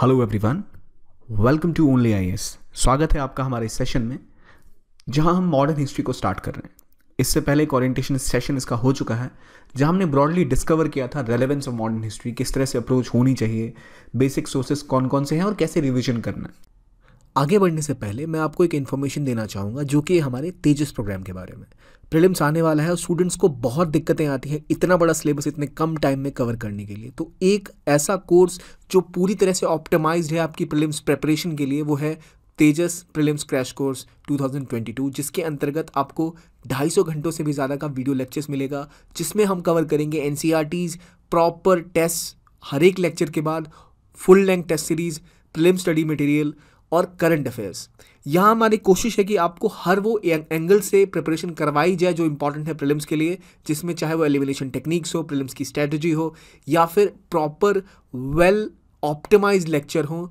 hello everyone welcome to only I स्वागत है आपका हमारे सेशन में जहां हम मॉडर्न हिस्ट्री को स्टार्ट कर रहे हैं इससे पहले एक ऑरिएंटेशन सेशन इसका हो चुका है जहां हमने ब्रॉडली डिस्कवर किया था रेलेवेंस ऑफ मॉडर्न हिस्ट्री किस तरह से अप्रोच होनी चाहिए बेसिक सोर्सेज कौन कौन से हैं और कैसे रिविजन करना है आगे बढ़ने से पहले मैं आपको एक इन्फॉर्मेशन देना चाहूँगा जो कि हमारे तेजस प्रोग्राम के बारे में प्रिलिम्स आने वाला है और स्टूडेंट्स को बहुत दिक्कतें आती हैं इतना बड़ा सिलेबस इतने कम टाइम में कवर करने के लिए तो एक ऐसा कोर्स जो पूरी तरह से ऑप्टिमाइज है आपकी प्रिलिम्स प्रेपरेशन के लिए वो है तेजस प्रिलिम्स क्रैश कोर्स 2022 जिसके अंतर्गत आपको 250 घंटों से भी ज़्यादा का वीडियो लेक्चर्स मिलेगा जिसमें हम कवर करेंगे एन प्रॉपर टेस्ट हर एक लेक्चर के बाद full length test series prelims study material और करंट अफेयर्स यहाँ हमारी कोशिश है कि आपको हर वो एंगल से प्रिपरेशन करवाई जाए जो इंपॉर्टेंट है प्रीलिम्स के लिए जिसमें चाहे वो एलिमिनेशन टेक्निक्स हो प्रीलिम्स की स्ट्रेटजी हो या फिर प्रॉपर वेल ऑप्टिमाइज लेक्चर हो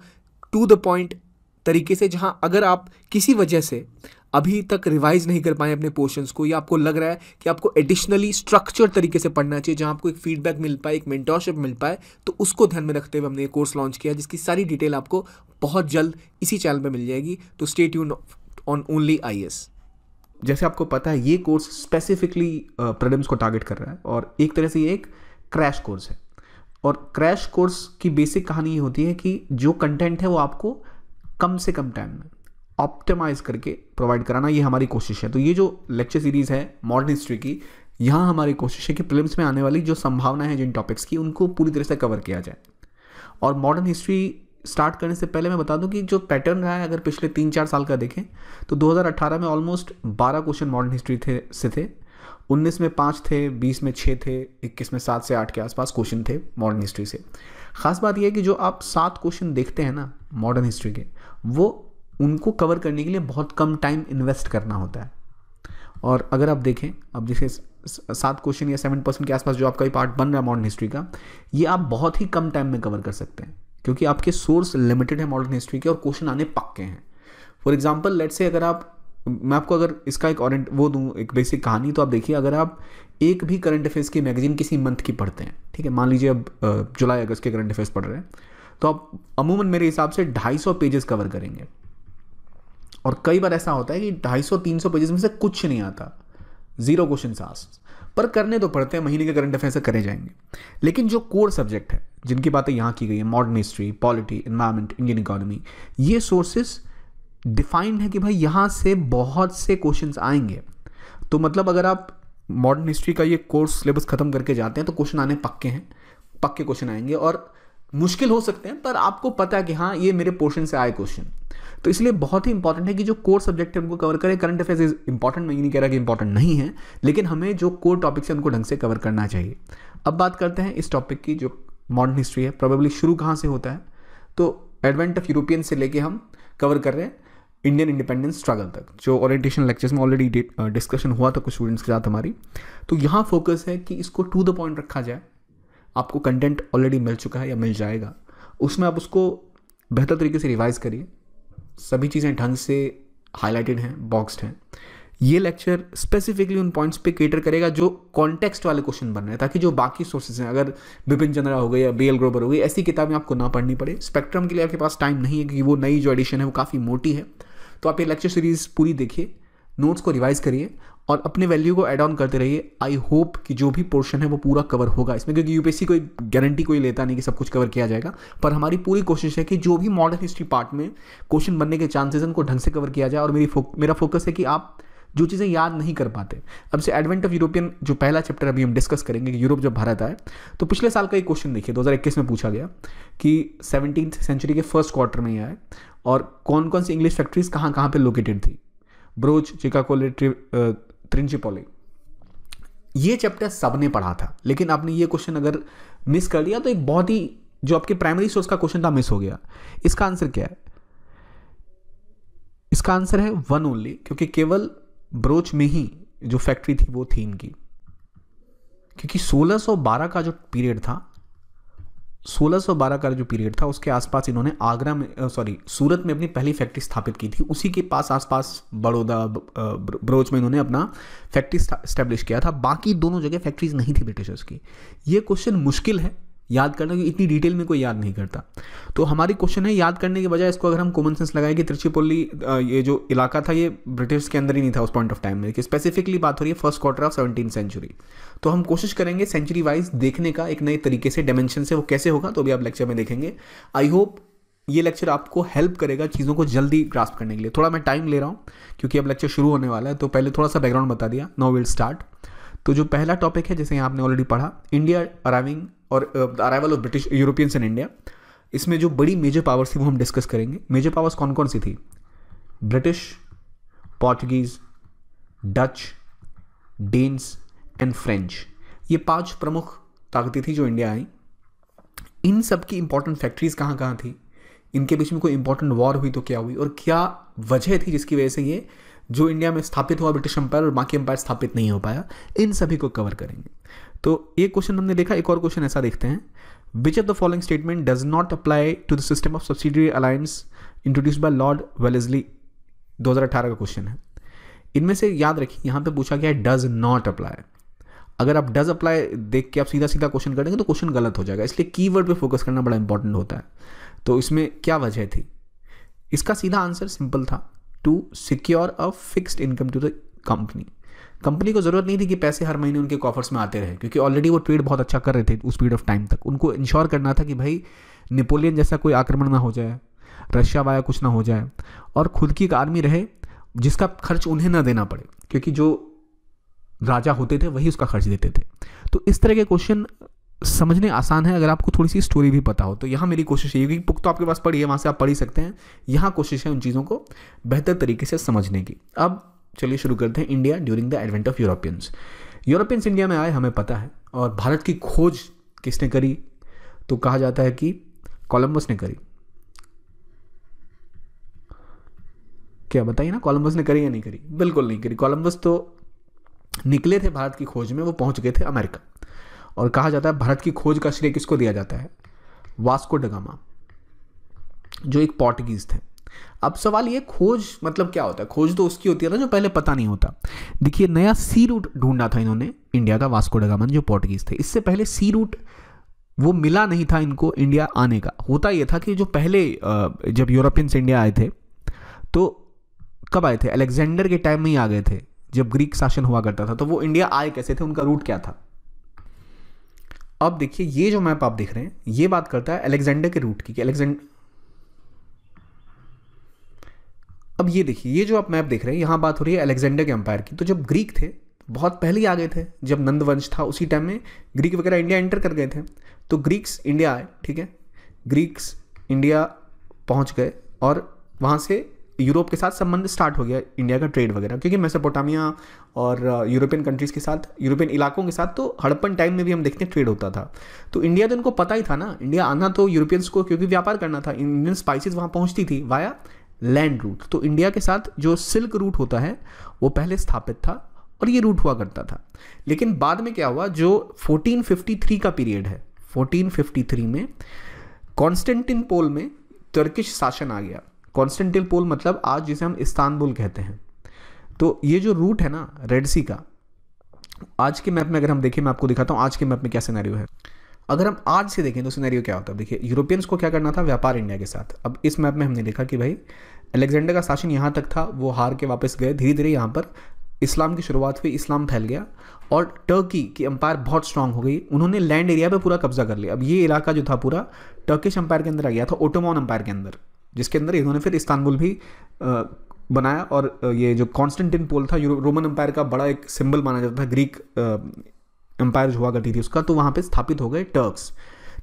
टू द पॉइंट तरीके से जहाँ अगर आप किसी वजह से अभी तक रिवाइज नहीं कर पाए अपने पोर्शन को या आपको लग रहा है कि आपको एडिशनली स्ट्रक्चर तरीके से पढ़ना चाहिए जहाँ आपको एक फीडबैक मिल पाए एक मेंटोरशिप मिल पाए तो उसको ध्यान में रखते हुए हमने ये कोर्स लॉन्च किया जिसकी सारी डिटेल आपको बहुत जल्द इसी चैनल पर मिल जाएगी तो स्टेट यून ऑन ओनली आई जैसे आपको पता है ये कोर्स स्पेसिफिकली प्रॉब्लम्स को टारगेट कर रहा है और एक तरह से ये एक क्रैश कोर्स है और क्रैश कोर्स की बेसिक कहानी ये होती है कि जो कंटेंट है वो आपको कम से कम टाइम में ऑप्टिमाइज करके प्रोवाइड कराना ये हमारी कोशिश है तो ये जो लेक्चर सीरीज़ है मॉडर्न हिस्ट्री की यहाँ हमारी कोशिश है कि प्रिलिम्स में आने वाली जो संभावना है जिन टॉपिक्स की उनको पूरी तरह से कवर किया जाए और मॉडर्न हिस्ट्री स्टार्ट करने से पहले मैं बता दूं कि जो पैटर्न रहा है अगर पिछले तीन चार साल का देखें तो 2018 में ऑलमोस्ट 12 क्वेश्चन मॉडर्न हिस्ट्री थे से थे 19 में पाँच थे 20 में छः थे 21 में सात से आठ के आसपास क्वेश्चन थे मॉडर्न हिस्ट्री से खास बात यह है कि जो आप सात क्वेश्चन देखते हैं ना मॉडर्न हिस्ट्री के वो उनको कवर करने के लिए बहुत कम टाइम इन्वेस्ट करना होता है और अगर आप देखें अब जैसे सात क्वेश्चन या सेवन परसेंट के आसपास जो आपका पार्ट बन रहा है मॉडर्न हिस्ट्री का ये आप बहुत ही कम टाइम में कवर कर सकते हैं क्योंकि आपके सोर्स लिमिटेड है मॉडर्न हिस्ट्री के और क्वेश्चन आने पक्के हैं फॉर एग्जाम्पल लेट से अगर आप मैं आपको अगर इसका एक ऑरेंट वो दूँ एक बेसिक कहानी तो आप देखिए अगर आप एक भी करंट अफेयर्स की मैगजीन किसी मंथ की पढ़ते हैं ठीक है मान लीजिए अब जुलाई अगस्त के करंट अफेयर्स पढ़ रहे हैं तो आप अमूमन मेरे हिसाब से 250 पेजेस कवर करेंगे और कई बार ऐसा होता है कि 250-300 सौ पेजेस में से कुछ नहीं आता जीरो क्वेश्चन आस पर करने तो पड़ते हैं महीने के करंट अफेयर्स से करे जाएंगे लेकिन जो कोर सब्जेक्ट है जिनकी बातें यहाँ की गई है modern history polity environment Indian economy ये सोर्सेस डिफाइंड है कि भाई यहाँ से बहुत से क्वेश्चंस आएंगे तो मतलब अगर आप मॉडर्न हिस्ट्री का ये कोर्स सिलेबस ख़त्म करके जाते हैं तो क्वेश्चन आने पक्के हैं पक्के क्वेश्चन आएंगे और मुश्किल हो सकते हैं पर आपको पता है कि हाँ ये मेरे पोर्शन से आए क्वेश्चन तो इसलिए बहुत ही इंपॉर्टेंट है कि जो कोर सब्जेक्ट है उनको कवर करें करंट अफेयर्स इज इंपॉर्टेंट मैं ये नहीं कह रहा कि इंपॉर्टेंट नहीं है लेकिन हमें जो कोर टॉपिक्स हैं उनको ढंग से कवर करना चाहिए अब बात करते हैं इस टॉपिक की जो मॉडर्न हिस्ट्री है प्रोबेबली शुरू कहाँ से होता है तो एडवेंट ऑफ यूरोपियन से लेके हम कवर कर रहे हैं इंडियन इंडिपेंडेंस स्ट्रगल तक जो ओरिएंटेशन लेक्चर्स में ऑलरेडी डिस्कशन हुआ था कुछ स्टूडेंट्स के साथ हमारी तो यहाँ फोकस है कि इसको टू द पॉइंट रखा जाए आपको कंटेंट ऑलरेडी मिल चुका है या मिल जाएगा उसमें आप उसको बेहतर तरीके से रिवाइज करिए सभी चीज़ें ढंग से हाईलाइटेड हैं बॉक्स्ड हैं ये लेक्चर स्पेसिफिकली उन पॉइंट्स पे केटर करेगा जो कॉन्टेक्स्ट वाले क्वेश्चन बन रहे हैं ताकि जो बाकी सोर्सेज हैं अगर बिपिन चंद्रा हो गए या बी एल ग्रोबर हो गई ऐसी किताबें आपको ना पढ़नी पड़े स्पेक्ट्रम के लिए आपके पास टाइम नहीं है क्योंकि वो नई जो एडिशन है वो काफ़ी मोटी है तो आप ये लेक्चर सीरीज़ पूरी देखिए नोट्स को रिवाइज़ करिए और अपने वैल्यू को एड ऑन करते रहिए आई होप कि जो भी पोर्शन है वो पूरा कवर होगा इसमें क्योंकि यूपीएससी कोई गारंटी कोई लेता नहीं कि सब कुछ कवर किया जाएगा पर हमारी पूरी कोशिश है कि जो भी मॉडर्न हिस्ट्री पार्ट में क्वेश्चन बनने के चांसेस उनको ढंग से कवर किया जाए और मेरी फो, मेरा फोकस है कि आप जो चीज़ें याद नहीं कर पाते अब से एडवेंट ऑफ यूरोपियन जो पहला चैप्टर अभी हम डिस्कस करेंगे कि यूरोप जब भारत आए तो पिछले साल का एक क्वेश्चन देखिए 2021 में पूछा गया कि सेवनटीन सेंचुरी के फर्स्ट क्वार्टर में आए और कौन कौन सी इंग्लिश फैक्ट्रीज कहाँ कहाँ पर लोकेटेड थी ब्रोच चिकाकोले प्रिंसिपली ये चैप्टर सबने पढ़ा था लेकिन आपने ये क्वेश्चन अगर मिस कर लिया तो एक बहुत ही जो आपके प्राइमरी सोर्स का क्वेश्चन था मिस हो गया इसका आंसर क्या है इसका आंसर है वन ओनली क्योंकि केवल ब्रोच में ही जो फैक्ट्री थी वो थी इनकी क्योंकि 1612 का जो पीरियड था 1612 का जो पीरियड था उसके आसपास इन्होंने आगरा में सॉरी सूरत में अपनी पहली फैक्ट्री स्थापित की थी उसी के पास आसपास बड़ौदा ब्रोच में इन्होंने अपना फैक्ट्री स्टैब्लिश किया था बाकी दोनों जगह फैक्ट्रीज नहीं थी ब्रिटिशर्स की ये क्वेश्चन मुश्किल है याद करना क्योंकि इतनी डिटेल में कोई याद नहीं करता तो हमारी क्वेश्चन है याद करने के बजाय इसको अगर हम कॉमन सेंस लगाए कि त्रिचीपोली ये जो इलाका था ये ब्रिटिश के अंदर ही नहीं था उस पॉइंट ऑफ टाइम में कि स्पेसिफिकली बात हो रही है first quarter of seventeen century तो हम कोशिश करेंगे सेंचुरी वाइज देखने का एक नए तरीके से डायमेंशन से वो कैसे होगा तो भी आप लेक्चर में देखेंगे आई होप ये लेक्चर आपको हेल्प करेगा चीज़ों को जल्दी ग्रास्प करने के लिए थोड़ा मैं टाइम ले रहा हूँ क्योंकि अब लेक्चर शुरू होने वाला है तो पहले थोड़ा सा बैकग्राउंड बता दिया नो विल स्टार्ट तो जो पहला टॉपिक है जैसे यहाँ आपने ऑलरेडी पढ़ा इंडिया अराइविंग और the arrival of British Europeans in India इसमें जो बड़ी मेजर पावर्स थी वो हम डिस्कस करेंगे मेजर पावर्स कौन कौन सी थी British Portuguese Dutch Danes and French ये पांच प्रमुख ताकतें थी जो इंडिया आई इन सब की इंपॉर्टेंट फैक्ट्रीज कहाँ कहाँ थी इनके बीच में कोई इंपॉर्टेंट वॉर हुई तो क्या हुई और क्या वजह थी जिसकी वजह से ये जो इंडिया में स्थापित हुआ ब्रिटिश एम्पायर और बाकी एम्पायर स्थापित नहीं हो पाया इन सभी को कवर करेंगे तो एक क्वेश्चन हमने देखा एक और क्वेश्चन ऐसा देखते हैं which of the following statement does not apply to the system of subsidiary alliance introduce by Lord Wellesley 2018 का क्वेश्चन है इनमें से याद रखिए यहाँ पे पूछा गया है डज नॉट अप्लाई अगर आप डज अप्लाई देख के आप सीधा सीधा क्वेश्चन करेंगे तो क्वेश्चन गलत हो जाएगा इसलिए कीवर्ड पे फोकस करना बड़ा इंपॉर्टेंट होता है तो इसमें क्या वजह थी इसका सीधा आंसर सिंपल था to secure a fixed income to the company company को ज़रूरत नहीं थी कि पैसे हर महीने उनके कॉफर्स में आते रहे क्योंकि ऑलरेडी वो ट्रेड बहुत अच्छा कर रहे थे उस पीरियड ऑफ टाइम तक उनको इंश्योर करना था कि भाई नेपोलियन जैसा कोई आक्रमण ना हो जाए रशिया वाया कुछ ना हो जाए और खुद की एक आर्मी रहे जिसका खर्च उन्हें ना देना पड़े क्योंकि जो राजा होते थे वही उसका खर्च देते थे तो इस तरह के क्वेश्चन समझने आसान है अगर आपको थोड़ी सी स्टोरी भी पता हो तो यहाँ मेरी कोशिश है क्योंकि बुक तो आपके पास पढ़ी है वहाँ से आप पढ़ ही सकते हैं यहाँ कोशिश है उन चीज़ों को बेहतर तरीके से समझने की अब चलिए शुरू करते हैं India during the advent of Europeans Europeans India में आए हमें पता है और भारत की खोज किसने करी तो कहा जाता है कि कोलंबस ने करी क्या बताइए ना कोलंबस ने करी या नहीं करी बिल्कुल नहीं करी कोलंबस तो निकले थे भारत की खोज में वो पहुंच गए थे अमेरिका और कहा जाता है भारत की खोज का श्रेय किसको दिया जाता है वास्को डगामा जो एक पोर्टुगीज थे अब सवाल ये खोज मतलब क्या होता है खोज तो उसकी होती है ना जो पहले पता नहीं होता देखिए नया सी रूट ढूंढा था इन्होंने इंडिया का वास्को डगामन जो पोर्टुगीज थे इससे पहले सी रूट वो मिला नहीं था इनको इंडिया आने का होता ये था कि जो पहले जब यूरोपियंस इंडिया आए थे तो कब आए थे अलेक्जेंडर के टाइम में ही आ गए थे जब ग्रीक शासन हुआ करता था तो वो इंडिया आए कैसे थे उनका रूट क्या था अब देखिए ये जो मैप आप देख रहे हैं ये बात करता है अलेक्जेंडर के रूट की कि अब ये देखिए ये जो आप मैप देख रहे हैं यहाँ बात हो रही है अलेक्जेंडर के एम्पायर की तो जब ग्रीक थे बहुत पहले ही आ गए थे जब नंदवंश था उसी टाइम में ग्रीक वगैरह इंडिया एंटर कर गए थे तो ग्रीक्स इंडिया आए ठीक है ग्रीक्स इंडिया पहुँच गए और वहाँ से यूरोप के साथ संबंध स्टार्ट हो गया इंडिया का ट्रेड वगैरह क्योंकि मेसोपोटामिया और यूरोपियन uh, कंट्रीज़ के साथ यूरोपियन इलाकों के साथ तो हड़प्पन टाइम में भी हम देखते हैं ट्रेड होता था तो इंडिया तो इनको पता ही था ना इंडिया आना तो यूरोपियंस को क्योंकि व्यापार करना था इंडियन स्पाइसिस वहाँ पहुँचती थी वाया लैंड रूट तो इंडिया के साथ जो सिल्क रूट होता है वो पहले स्थापित था और ये रूट हुआ करता था लेकिन बाद में क्या हुआ जो 1453 का पीरियड है 1453 में कॉन्स्टेंटिन पोल में टर्किश शासन आ गया कॉन्स्टेंटिन पोल मतलब आज जिसे हम इस्तानबुल कहते हैं तो ये जो रूट है ना रेड सी का आज के मैप में अगर हम देखें मैं आपको दिखाता हूँ आज के मैप में क्या सिनेरियो है अगर हम आज से देखें तो सिनेरियो क्या होता है देखिए यूरोपियंस को क्या करना था व्यापार इंडिया के साथ अब इस मैप में हमने देखा कि भाई अलेक्जेंडर का शासन यहाँ तक था वो हार के वापस गए धीरे धीरे यहाँ पर इस्लाम की शुरुआत हुई इस्लाम फैल गया और टर्की की अंपायर बहुत स्ट्रांग हो गई उन्होंने लैंड एरिया पे पूरा कब्जा कर लिया अब ये इलाका जो था पूरा टर्किश अंपायर के अंदर आ गया था ओटोमोन अंपायर के अंदर जिसके अंदर इन्होंने फिर इस्तानबुल भी आ, बनाया और ये जो कॉन्स्टेंटिन पोल था रोमन अंपायर का बड़ा एक सिंबल माना जाता था ग्रीक एम्पायर हुआ करती थी उसका तो वहाँ पर स्थापित हो गए टर्क्स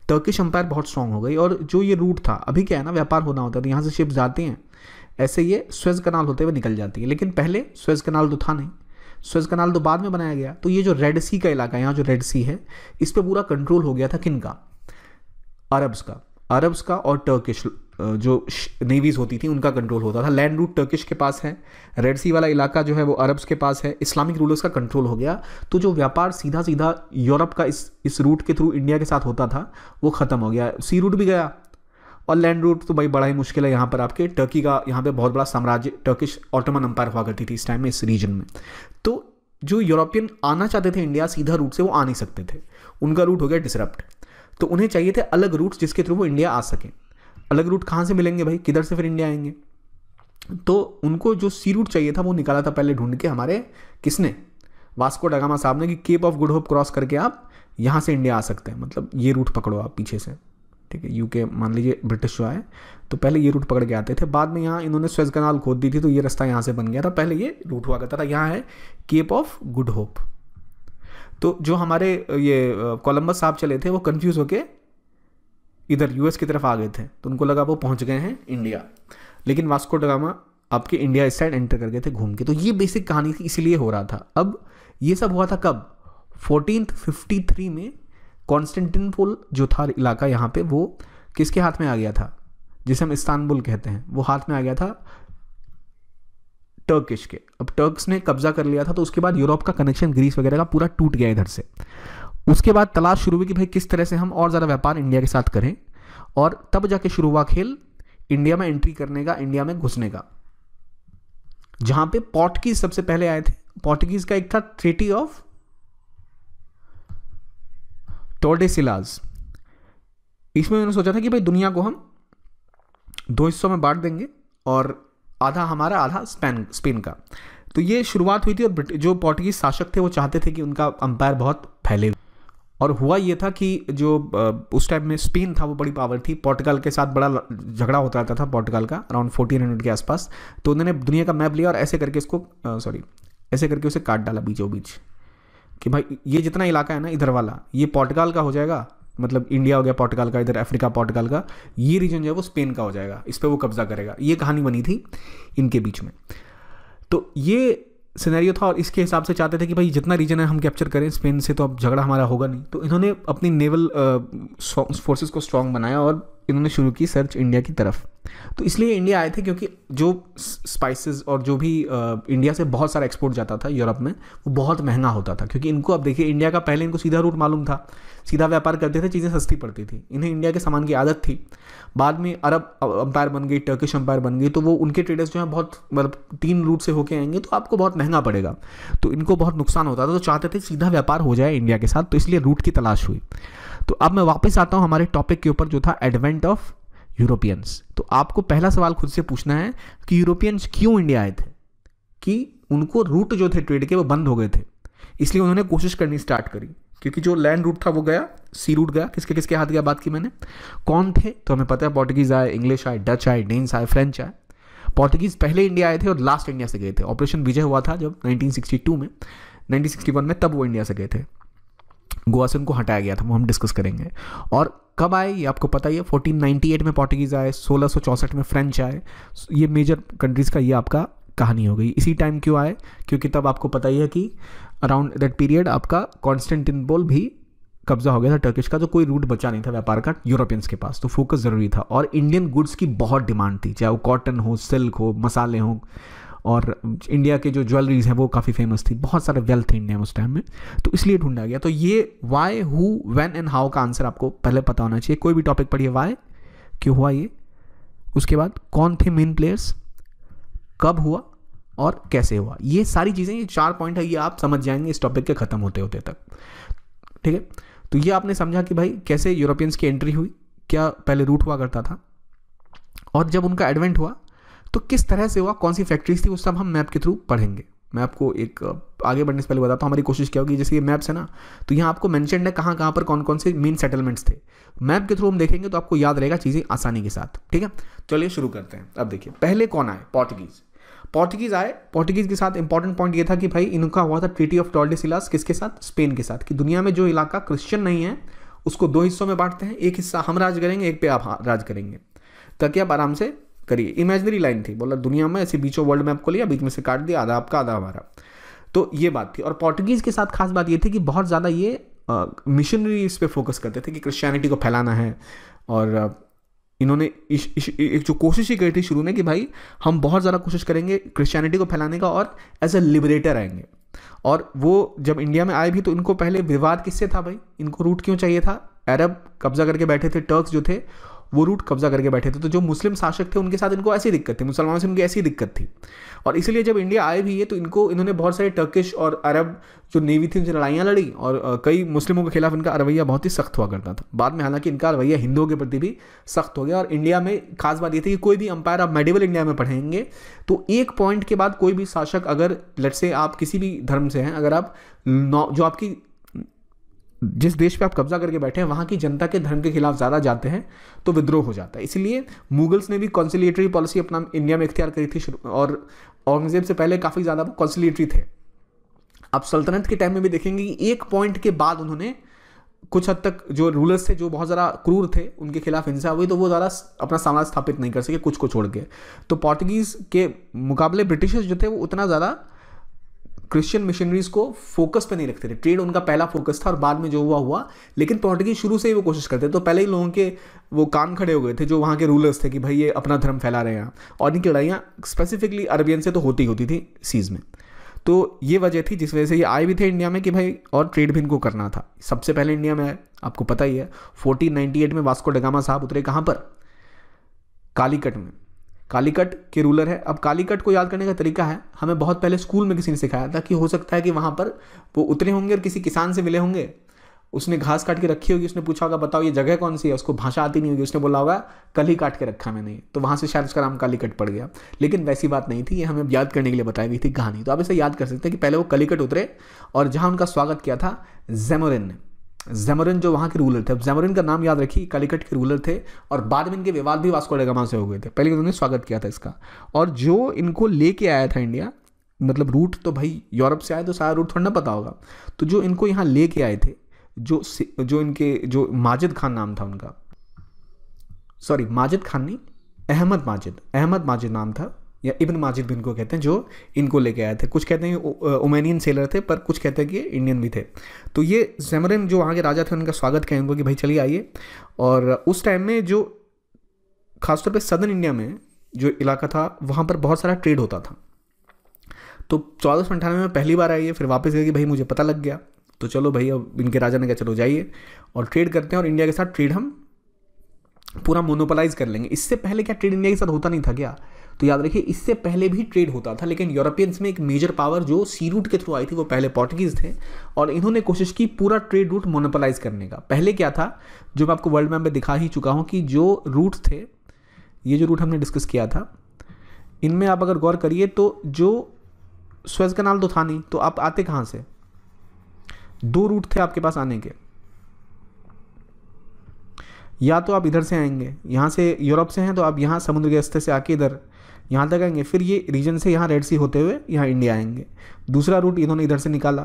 टर्किश एम्पायर बहुत स्ट्रांग हो गई और जो ये रूट था अभी क्या है ना व्यापार होना होता है तो यहाँ से शिप जाते हैं ऐसे ये स्वेज कनाल होते हुए निकल जाती है लेकिन पहले स्वेज कनाल तो था नहीं स्वेज कनाल तो बाद में बनाया गया तो ये जो रेड सी का इलाका है यहाँ जो रेड सी है इस पर पूरा कंट्रोल हो गया था किन का अरब्स का अरब्स का और टर्किश जो नेवीज़ होती थी उनका कंट्रोल होता था लैंड रूट टर्किश के पास है रेड सी वाला इलाका जो है वो अरब्स के पास है इस्लामिक रूलर्स का कंट्रोल हो गया तो जो व्यापार सीधा सीधा यूरोप का इस इस रूट के थ्रू इंडिया के साथ होता था वो ख़त्म हो गया सी रूट भी गया और लैंड रूट तो भाई बड़ा ही मुश्किल है यहाँ पर आपके टर्की का यहाँ पर बहुत बड़ा साम्राज्य टर्किश ऑटोमन अंपायर हुआ करती थी इस टाइम में इस रीजन में तो जो यूरोपियन आना चाहते थे इंडिया सीधा रूट से वो आ नहीं सकते थे उनका रूट हो गया डिसरप्ट तो उन्हें चाहिए थे अलग रूट्स जिसके थ्रू वो इंडिया आ सकें अलग रूट कहाँ से मिलेंगे भाई किधर से फिर इंडिया आएंगे तो उनको जो सी रूट चाहिए था वो निकाला था पहले ढूंढ के हमारे किसने वास्को डगामा साहब ने कि Cape of Good Hope cross करके आप यहाँ से इंडिया आ सकते हैं मतलब ये रूट पकड़ो आप पीछे से ठीक है यूके मान लीजिए ब्रिटिश जो आए तो पहले ये रूट पकड़ के आते थे बाद में यहाँ इन्होंने स्वेज कनाल खोद दी थी तो ये रास्ता यहाँ से बन गया था पहले ये रूट हुआ करता था यहाँ है केप ऑफ गुड होप तो जो हमारे ये कोलंबस साहब चले थे वो कन्फ्यूज़ होके इधर यूएस की तरफ आ गए थे तो उनको लगा वो पहुंच गए हैं इंडिया लेकिन वास्को डगामा आपके इंडिया इस साइड एंटर कर गए थे घूम के तो ये बेसिक कहानी थी इसीलिए हो रहा था अब ये सब हुआ था कब फोर्टीन फिफ्टी थ्री में कॉन्स्टेंटिनपोल जो था इलाका यहाँ पे वो किसके हाथ में आ गया था जिसे हम इस्तानबुल कहते हैं वो हाथ में आ गया था टर्किश के अब टर्क्स ने कब्जा कर लिया था तो उसके बाद यूरोप का कनेक्शन ग्रीस वगैरह का पूरा टूट गया इधर से उसके बाद तलाश शुरू हुई कि भाई किस तरह से हम और ज़्यादा व्यापार इंडिया के साथ करें और तब जाके शुरू हुआ खेल इंडिया में एंट्री करने का इंडिया में घुसने का जहां पे पोर्टुगीज सबसे पहले आए थे पोर्टुगीज का एक था ट्रेटी ऑफ टोर्डेसिलाज इसमें उन्होंने सोचा था कि भाई दुनिया को हम दो हिस्सों में बांट देंगे और आधा हमारा आधा स्पेन स्पेन का तो ये शुरुआत हुई थी और जो पोर्टुगीज शासक थे वो चाहते थे कि उनका अंपायर बहुत फैले हुए और हुआ ये था कि जो उस टाइम में स्पेन था वो बड़ी पावर थी पोर्टुगल के साथ बड़ा झगड़ा होता रहता था पोर्टुगल का अराउंड फोर्टीन हंड्रेड के आसपास तो उन्होंने दुनिया का मैप लिया और ऐसे करके इसको सॉरी ऐसे करके उसे काट डाला बीचों बीच कि भाई ये जितना इलाका है ना इधर वाला ये पोर्टुगल का हो जाएगा मतलब इंडिया हो गया पोर्टुगल का इधर अफ्रीका पोर्टुगल का ये रीजन जो है वो स्पेन का हो जाएगा इस पर वो कब्जा करेगा ये कहानी बनी थी इनके बीच में तो ये सिनेरियो था और इसके हिसाब से चाहते थे कि भाई जितना रीजन है हम कैप्चर करें स्पेन से तो अब झगड़ा हमारा होगा नहीं तो इन्होंने अपनी नेवल फोर्सेस को स्ट्रांग बनाया और इन्होंने शुरू की सर्च इंडिया की तरफ तो इसलिए इंडिया आए थे क्योंकि जो स्पाइसेस और जो भी इंडिया से बहुत सारा एक्सपोर्ट जाता था यूरोप में वो बहुत महंगा होता था क्योंकि इनको अब देखिए इंडिया का पहले इनको सीधा रूट मालूम था सीधा व्यापार करते थे चीज़ें सस्ती पड़ती थी इन्हें इंडिया के सामान की आदत थी बाद में अरब अंपायर बन गई टर्किश अंपायर बन गई तो वो उनके ट्रेडर्स जो हैं बहुत मतलब तीन रूट से होके आएंगे तो आपको बहुत महंगा पड़ेगा तो इनको बहुत नुकसान होता था तो चाहते थे सीधा व्यापार हो जाए इंडिया के साथ तो इसलिए रूट की तलाश हुई तो अब मैं वापस आता हूँ हमारे टॉपिक के ऊपर जो था एडवेंट ऑफ यूरोपियंस तो आपको पहला सवाल खुद से पूछना है कि यूरोपियंस क्यों इंडिया आए थे कि उनको रूट जो थे ट्रेड के वो बंद हो गए थे इसलिए उन्होंने कोशिश करनी स्टार्ट करी क्योंकि जो लैंड रूट था वो गया सी रूट गया किसके किसके हाथ गया बात की मैंने कौन थे तो हमें पता है पोर्टुगीज़ आए इंग्लिश आए डच आए डेंस आए फ्रेंच आए पोर्टुगीज़ पहले इंडिया आए थे और लास्ट इंडिया से गए थे ऑपरेशन विजय हुआ था जब 1962 में 1961 में तब वो इंडिया से गए थे गोवा से उनको हटाया गया था वो हम डिस्कस करेंगे और कब आए ये आपको पता ही है 1498 में पोर्टुगीज़ आए 1664 में फ्रेंच आए ये मेजर कंट्रीज़ का ये आपका कहानी हो गई इसी टाइम क्यों आए क्योंकि तब आपको पता ही है कि अराउंड दैट पीरियड आपका कॉन्स्टेंटिनबोल भी कब्जा हो गया था टर्किश का तो कोई रूट बचा नहीं था व्यापार का यूरोपियंस के पास तो फोकस ज़रूरी था और इंडियन गुड्स की बहुत डिमांड थी चाहे वो कॉटन हो सिल्क हो मसाले हों और इंडिया के जो ज्वेलरीज हैं वो काफ़ी फेमस थी बहुत सारे वेल्थ थे इंडिया में उस टाइम में तो इसलिए ढूंढा गया तो ये why who when and how का आंसर आपको पहले पता होना चाहिए कोई भी टॉपिक पढ़िए वाई क्यों हुआ ये उसके बाद कौन थे मेन प्लेयर्स कब हुआ और कैसे हुआ ये सारी चीज़ें ये चार पॉइंट है ये आप समझ जाएंगे इस टॉपिक के ख़त्म होते होते तक ठीक है तो ये आपने समझा कि भाई कैसे यूरोपियंस की एंट्री हुई क्या पहले रूट हुआ करता था और जब उनका एडवेंट हुआ तो किस तरह से हुआ कौन सी फैक्ट्रीज थी वो सब हम मैप के थ्रू पढ़ेंगे मैं आपको एक आगे बढ़ने से पहले बताता हूँ हमारी कोशिश क्या होगी जैसे ये मैप्स है ना तो यहाँ आपको मैंशन है कहाँ कहाँ पर कौन कौन से मेन सेटलमेंट्स थे मैप के थ्रू हम देखेंगे तो आपको याद रहेगा चीज़ें आसानी के साथ ठीक है चलिए शुरू करते हैं अब देखिए पहले कौन आए पोर्टुगीज़ पोर्टुगीज आए पोर्टुगीज के साथ इंपॉर्टेंट पॉइंट ये था कि भाई इनका हुआ था ट्रीटी ऑफ टॉर्डेसिलास किसके साथ स्पेन के साथ कि दुनिया में जो इलाका क्रिश्चियन नहीं है उसको दो हिस्सों में बांटते हैं एक हिस्सा हम राज करेंगे एक पे आप हाँ, राज करेंगे ताकि आप आराम से करिए इमेजनरी लाइन थी बोला दुनिया में ऐसे बीचों वर्ल्ड मैप को लिया बीच में से काट दिया आधा आपका आधा हमारा तो ये बात थी और पोर्टुगीज़ के साथ खास बात ये थी कि बहुत ज़्यादा ये मिशनरी इस पर फोकस करते थे कि क्रिश्चियनिटी को फैलाना है और इन्होंने एक जो कोशिश ही करी थी शुरू में कि भाई हम बहुत ज़्यादा कोशिश करेंगे क्रिश्चियनिटी को फैलाने का और एज ए लिबरेटर आएंगे और वो जब इंडिया में आए भी तो इनको पहले विवाद किससे था भाई इनको रूट क्यों चाहिए था अरब कब्जा करके बैठे थे टर्क्स जो थे वो रूट कब्जा करके बैठे थे तो जो मुस्लिम शासक थे उनके साथ इनको ऐसी दिक्कत थी मुसलमानों से उनकी ऐसी दिक्कत थी और इसीलिए जब इंडिया आए भी है तो इनको इन्होंने बहुत सारे टर्किश और अरब जो नेवी थी उनसे लड़ाइयाँ लड़ी और कई मुस्लिमों के खिलाफ इनका रवैया बहुत ही सख्त हुआ करता था बाद में हालांकि इनका रवैया हिंदुओं के प्रति भी सख्त हो गया और इंडिया में खास बात ये थी कि कोई भी अंपायर आप मेडिवल इंडिया में पढ़ेंगे तो एक पॉइंट के बाद कोई भी शासक अगर लट से आप किसी भी धर्म से हैं अगर आप जो आपकी जिस देश पे आप कब्जा करके बैठे हैं वहाँ की जनता के धर्म के खिलाफ ज़्यादा जाते हैं तो विद्रोह हो जाता है इसलिए मुगल्स ने भी कॉन्सिलेटरी पॉलिसी अपना इंडिया में इख्तियार करी थी और औरंगजेब से पहले काफ़ी ज़्यादा वो कॉन्सिलेटरी थे आप सल्तनत के टाइम में भी देखेंगे कि एक पॉइंट के बाद उन्होंने कुछ हद तक जो रूलर्स थे जो बहुत ज़्यादा क्रूर थे उनके खिलाफ हिंसा हुई तो वो ज़्यादा अपना साम्राज्य स्थापित नहीं कर सके कुछ को छोड़ के तो पोर्टुगीज़ के मुकाबले ब्रिटिशर्स जो थे वो उतना ज़्यादा क्रिश्चियन मिशनरीज को फोकस पे नहीं रखते थे ट्रेड उनका पहला फोकस था और बाद में जो हुआ हुआ लेकिन पोर्टुगीज शुरू से ही वो कोशिश करते तो पहले ही लोगों के वो कान खड़े हो गए थे जो वहाँ के रूलर्स थे कि भाई ये अपना धर्म फैला रहे हैं और इनकी लड़ाइयाँ स्पेसिफिकली अरबियन से तो होती होती थी सीज़ में तो ये वजह थी जिस वजह से ये आए भी थे इंडिया में कि भाई और ट्रेड भी इनको करना था सबसे पहले इंडिया में आए आपको पता ही है फोर्टीन में वास्को डगामा साहब उतरे कहाँ पर कालीकट में कालीकट के रूलर है अब कालीकट को याद करने का तरीका है हमें बहुत पहले स्कूल में किसी ने सिखाया था कि हो सकता है कि वहाँ पर वो उतरे होंगे और किसी किसान से मिले होंगे उसने घास काट के रखी होगी उसने पूछा होगा बताओ ये जगह कौन सी है उसको भाषा आती नहीं होगी उसने बोला होगा कल ही काट के रखा मैंने तो वहाँ से शायद उसका नाम कालीकट पड़ गया लेकिन वैसी बात नहीं थी ये हमें याद करने के लिए बताई गई थी कहानी तो आप इसे याद कर सकते हैं कि पहले वो कलीकट उतरे और जहाँ उनका स्वागत किया था जेमोरिन ने जैमरिन जो वहाँ के रूलर थे अब जैमरन का नाम याद रखिए कलिकट के रूलर थे और बाद में इनके विवाद भी वास्को डेगामा से हो गए थे पहले उन्होंने स्वागत किया था इसका और जो इनको लेके आया था इंडिया मतलब रूट तो भाई यूरोप से आए तो सारा रूट थोड़ा ना पता होगा तो जो इनको यहाँ लेके आए थे जो जो इनके जो माजिद खान नाम था उनका सॉरी माजिद खान नहीं अहमद माजिद अहमद माजिद नाम था या इबन माजिद भी इनको कहते हैं जो इनको लेके आए थे कुछ कहते हैं ओमेनियन सेलर थे पर कुछ कहते हैं कि ये इंडियन भी थे तो ये जैमरिन जो वहाँ के राजा थे उनका स्वागत किया उनको कि भाई चलिए आइए और उस टाइम में जो खासतौर पर सदर्न इंडिया में जो इलाका था वहाँ पर बहुत सारा ट्रेड होता था तो चौदह सौ अंठानवे में पहली बार आइए फिर वापस गए कि भाई मुझे पता लग गया तो चलो भाई अब इनके राजा ने कहा चलो जाइए और ट्रेड करते हैं और इंडिया के साथ ट्रेड हम पूरा मोनोपलाइज कर लेंगे इससे पहले क्या ट्रेड इंडिया के साथ होता नहीं था क्या तो याद रखिए इससे पहले भी ट्रेड होता था लेकिन यूरोपियंस में एक मेजर पावर जो सी रूट के थ्रू आई थी वो पहले पोर्टुगीज़ थे और इन्होंने कोशिश की पूरा ट्रेड रूट मोनोपलाइज करने का पहले क्या था जो मैं आपको वर्ल्ड मैप में दिखा ही चुका हूँ कि जो रूट थे ये जो रूट हमने डिस्कस किया था इनमें आप अगर गौर करिए तो जो स्वेज कनाल तो था नहीं तो आप आते कहाँ से दो रूट थे आपके पास आने के या तो आप इधर से आएंगे यहाँ से यूरोप से हैं तो आप यहाँ समुद्र के रस्ते से आके इधर यहाँ तक आएंगे फिर ये रीजन से यहाँ रेड सी होते हुए यहाँ इंडिया आएंगे दूसरा रूट इन्होंने इधर से निकाला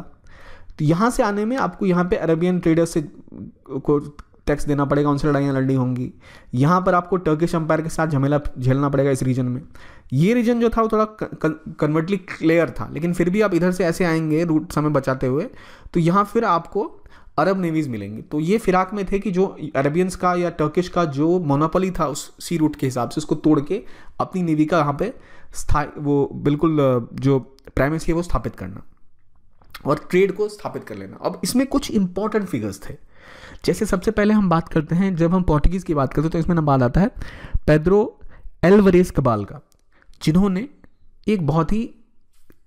तो यहाँ से आने में आपको यहाँ पे अरेबियन ट्रेडर्स से को टैक्स देना पड़ेगा उनसे लड़ाइयाँ लड़नी होंगी यहाँ पर आपको टर्किश अंपायर के साथ झमेला झेलना पड़ेगा इस रीजन में ये रीजन जो था वो थोड़ा कन्वर्टली क्लियर था लेकिन फिर भी आप इधर से ऐसे आएंगे रूट समय बचाते हुए तो यहाँ फिर आपको अरब नेवीज़ मिलेंगी तो ये फिराक में थे कि जो अरबियंस का या टर्किश का जो मोनोपली था उस सी रूट के हिसाब से उसको तोड़ के अपनी नेवी का यहाँ पे स्थाई वो बिल्कुल जो प्राइमेसी है वो स्थापित करना और ट्रेड को स्थापित कर लेना अब इसमें कुछ इंपॉर्टेंट फिगर्स थे जैसे सबसे पहले हम बात करते हैं जब हम पोर्टुगीज़ की बात करते हैं तो इसमें नंबर आता है पेद्रो एलवरेस कबाल का जिन्होंने एक बहुत ही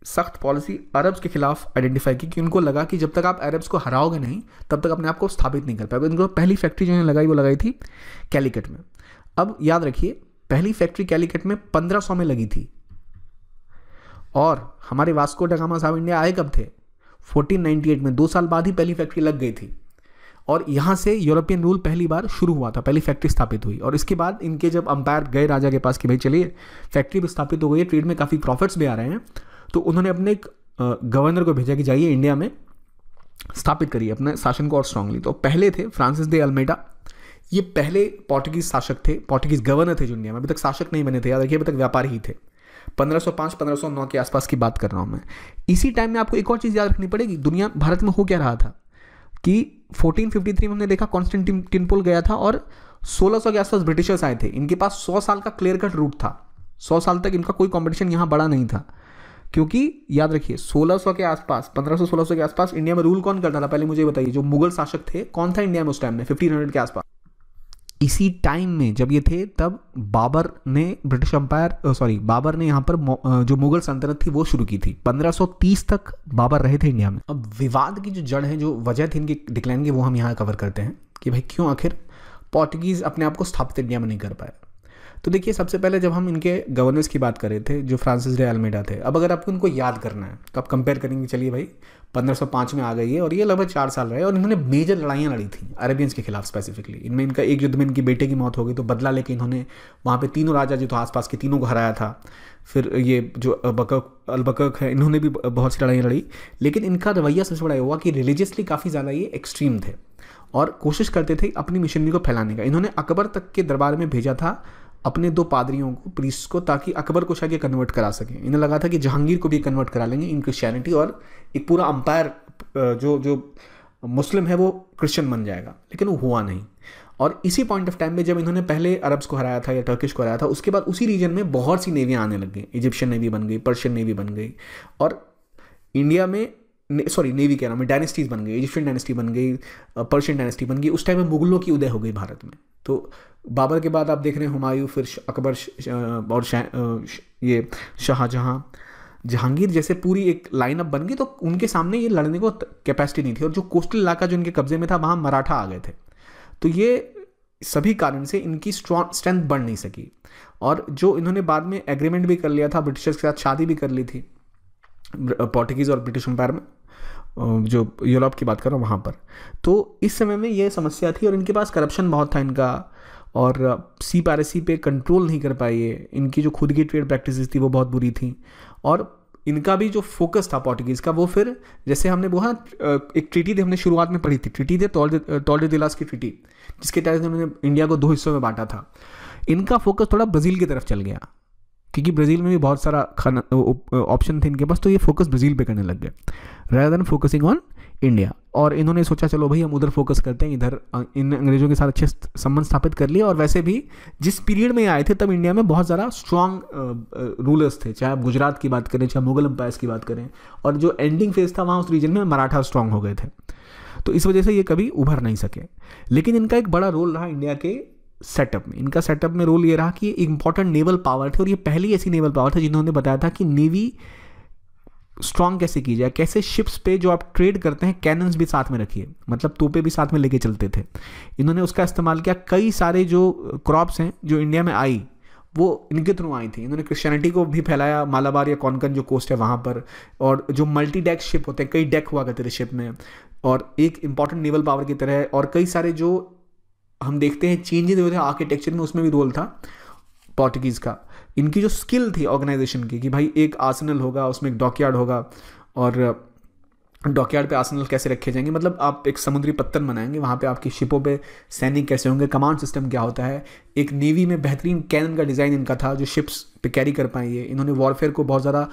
सख्त पॉलिसी अरब्स के खिलाफ आइडेंटिफाई की कि उनको लगा कि जब तक आप अरब्स को हराओगे नहीं तब तक अपने आप को स्थापित नहीं कर पाएगा इनको पहली फैक्ट्री जो लगाई वो लगाई थी कैलिकट में अब याद रखिए पहली फैक्ट्री कैलिकट में 1500 में लगी थी और हमारे वास्को डगामा साहब इंडिया आए कब थे 1498 में दो साल बाद ही पहली फैक्ट्री लग गई थी और यहाँ से यूरोपियन रूल पहली बार शुरू हुआ था पहली फैक्ट्री स्थापित हुई और इसके बाद इनके जब अंपायर गए राजा के पास कि भाई चलिए फैक्ट्री भी स्थापित हो गई है ट्रेड में काफ़ी प्रॉफिट्स भी आ रहे हैं तो उन्होंने अपने एक गवर्नर को भेजा कि जाइए इंडिया में स्थापित करिए अपने शासन को और स्ट्रांगली तो पहले थे फ्रांसिस दे अल्मेटा ये पहले पोर्टुगीज शासक थे पोर्टुगीज गवर्नर थे जो इंडिया में अभी तक शासक नहीं बने थे याद रखिए अभी तक व्यापारी ही थे 1505 1509 के आसपास की बात कर रहा हूँ मैं इसी टाइम में आपको एक और चीज़ याद रखनी पड़ेगी दुनिया भारत में हो क्या रहा था कि 1453 में हमने देखा कॉन्स्टेंटिन टिनपोल गया था और 1600 के आसपास ब्रिटिशर्स आए थे इनके पास 100 साल का क्लियर कट रूट था 100 साल तक इनका कोई कॉम्पिटिशन यहाँ बड़ा नहीं था क्योंकि याद रखिए 1600 के आसपास 1500 1600 के आसपास इंडिया में रूल कौन करता था पहले मुझे बताइए जो मुगल शासक थे कौन था इंडिया में उस टाइम में 1500 के आसपास इसी टाइम में जब ये थे तब बाबर ने ब्रिटिश अंपायर सॉरी बाबर ने यहाँ पर जो मुगल सल्तनत थी वो शुरू की थी 1530 तक बाबर रहे थे इंडिया में अब विवाद की जो जड़ है जो वजह थी इनकी डिक्लाइन की वो हम यहाँ कवर करते हैं कि भाई क्यों आखिर पोर्टुगीज़ अपने आप को स्थापित इंडिया में नहीं कर पाया तो देखिए सबसे पहले जब हम इनके गवर्नर्स की बात कर रहे थे जो फ्रांसिस डे अल्मेडा थे अब अगर आपको इनको याद करना है तो आप कंपेयर करेंगे चलिए भाई 1505 में आ गई है और ये लगभग चार साल रहे और इन्होंने मेजर लड़ाइयाँ लड़ी थी अरेबियंस के खिलाफ स्पेसिफिकली इनमें इनका एक युद्ध में इनकी बेटे की मौत हो गई तो बदला लेके इन्होंने वहाँ पर तीनों राजा जो तो आसपास के तीनों को हराया था फिर ये जो अलबकक अलबकक है इन्होंने भी बहुत सी लड़ाइयाँ लड़ी लेकिन इनका रवैया सबसे बड़ा हुआ कि रिलीजियसली काफ़ी ज़्यादा ये एक्सट्रीम थे और कोशिश करते थे अपनी मिशनरी को फैलाने का इन्होंने अकबर तक के दरबार में भेजा था अपने दो पादरियों को प्रीस को ताकि अकबर को शायद ये कन्वर्ट करा सकें इन्हें लगा था कि जहांगीर को भी कन्वर्ट करा लेंगे इन क्रिश्चियनिटी और एक पूरा अंपायर जो जो मुस्लिम है वो क्रिश्चियन बन जाएगा लेकिन वो हुआ नहीं और इसी पॉइंट ऑफ टाइम में जब इन्होंने पहले अरब्स को हराया था या टर्किश को हराया था उसके बाद उसी रीजन में बहुत सी नेवियाँ आने लग गई इजिप्शियन नेवी बन गई पर्शियन नेवी बन गई और इंडिया में सॉरी नेवी कह रहा हूँ डायनेस्टीज़ बन गई इजिप्शियन डायनेस्टी बन गई पर्शियन डायनेस्टी बन गई उस टाइम में मुगलों की उदय हो गई भारत में तो बाबर के बाद आप देख रहे हैं हुमायूं फिर अकबर और ये शाहजहां जहांगीर जैसे पूरी एक लाइनअप बन गई तो उनके सामने ये लड़ने को कैपेसिटी नहीं थी और जो कोस्टल इलाका जो इनके कब्जे में था वहाँ मराठा आ गए थे तो ये सभी कारण से इनकी स्ट्रेंथ बढ़ नहीं सकी और जो इन्होंने बाद में एग्रीमेंट भी कर लिया था ब्रिटिशर्स के साथ शादी भी कर ली थी पोर्टुगीज़ और ब्रिटिश एम्पायर में जो यूरोप की बात कर रहा हूँ वहाँ पर तो इस समय में यह समस्या थी और इनके पास करप्शन बहुत था इनका और सी पैरेसी पे कंट्रोल नहीं कर पाई इनकी जो खुद की ट्रेड प्रैक्टिस थी वो बहुत बुरी थी और इनका भी जो फोकस था पोर्टुगीज़ का वो फिर जैसे हमने बोला एक ट्रिटी थी हमने शुरुआत में पढ़ी थी ट्रिटी थे टॉलडे दिलास की ट्रिटी जिसके तहत उन्होंने इंडिया को दो हिस्सों में बांटा था इनका फोकस थोड़ा ब्राज़ील की तरफ चल गया क्योंकि ब्राज़ील में भी बहुत सारा खाना ऑप्शन थे इनके पास तो ये फोकस ब्राज़ील पे करने लग गए rather than focusing on India और इन्होंने सोचा चलो भाई हम उधर फोकस करते हैं इधर इन अंग्रेज़ों के साथ अच्छे संबंध स्थापित कर लिए और वैसे भी जिस पीरियड में आए थे तब इंडिया में बहुत ज़्यादा स्ट्रॉन्ग रूलर्स थे चाहे आप गुजरात की बात करें चाहे मुगल अम्पायर्स की बात करें और जो एंडिंग फेज था वहाँ उस रीजन में मराठा स्ट्रांग हो गए थे तो इस वजह से ये कभी उभर नहीं सके लेकिन इनका एक बड़ा रोल रहा इंडिया के सेटअप में इनका सेटअप में रोल ये रहा कि इंपॉर्टेंट नेवल पावर थे और ये पहली ऐसी नेवल पावर थी जिन्होंने बताया था कि नेवी स्ट्रांग कैसे की जाए कैसे शिप्स पे जो आप ट्रेड करते हैं कैनन्स भी साथ में रखिए मतलब तोपे भी साथ में लेके चलते थे इन्होंने उसका इस्तेमाल किया कई सारे जो क्रॉप्स हैं जो इंडिया में आई वो इनके थ्रू आई थी इन्होंने क्रिश्चियनिटी को भी फैलाया मालाबार या कौनकन जो कोस्ट है वहाँ पर और जो मल्टी डेक शिप होते हैं कई डेक हुआ करते थे शिप में और एक इंपॉर्टेंट नेवल पावर की तरह और कई सारे जो हम देखते हैं चेंजेस हुए थे आर्किटेक्चर में उसमें भी रोल था पोर्टुगीज़ का इनकी जो स्किल थी ऑर्गेनाइजेशन की कि भाई एक आर्सनल होगा उसमें एक डॉकयार्ड होगा और डॉकयार्ड पे आसनल कैसे रखे जाएंगे मतलब आप एक समुद्री पत्तन बनाएंगे वहाँ पे आपकी शिपों पे सैनिक कैसे होंगे कमांड सिस्टम क्या होता है एक नेवी में बेहतरीन कैनन का डिज़ाइन इनका था जो शिप्स पे कैरी कर पाएंगे इन्होंने वॉरफेयर को बहुत ज़्यादा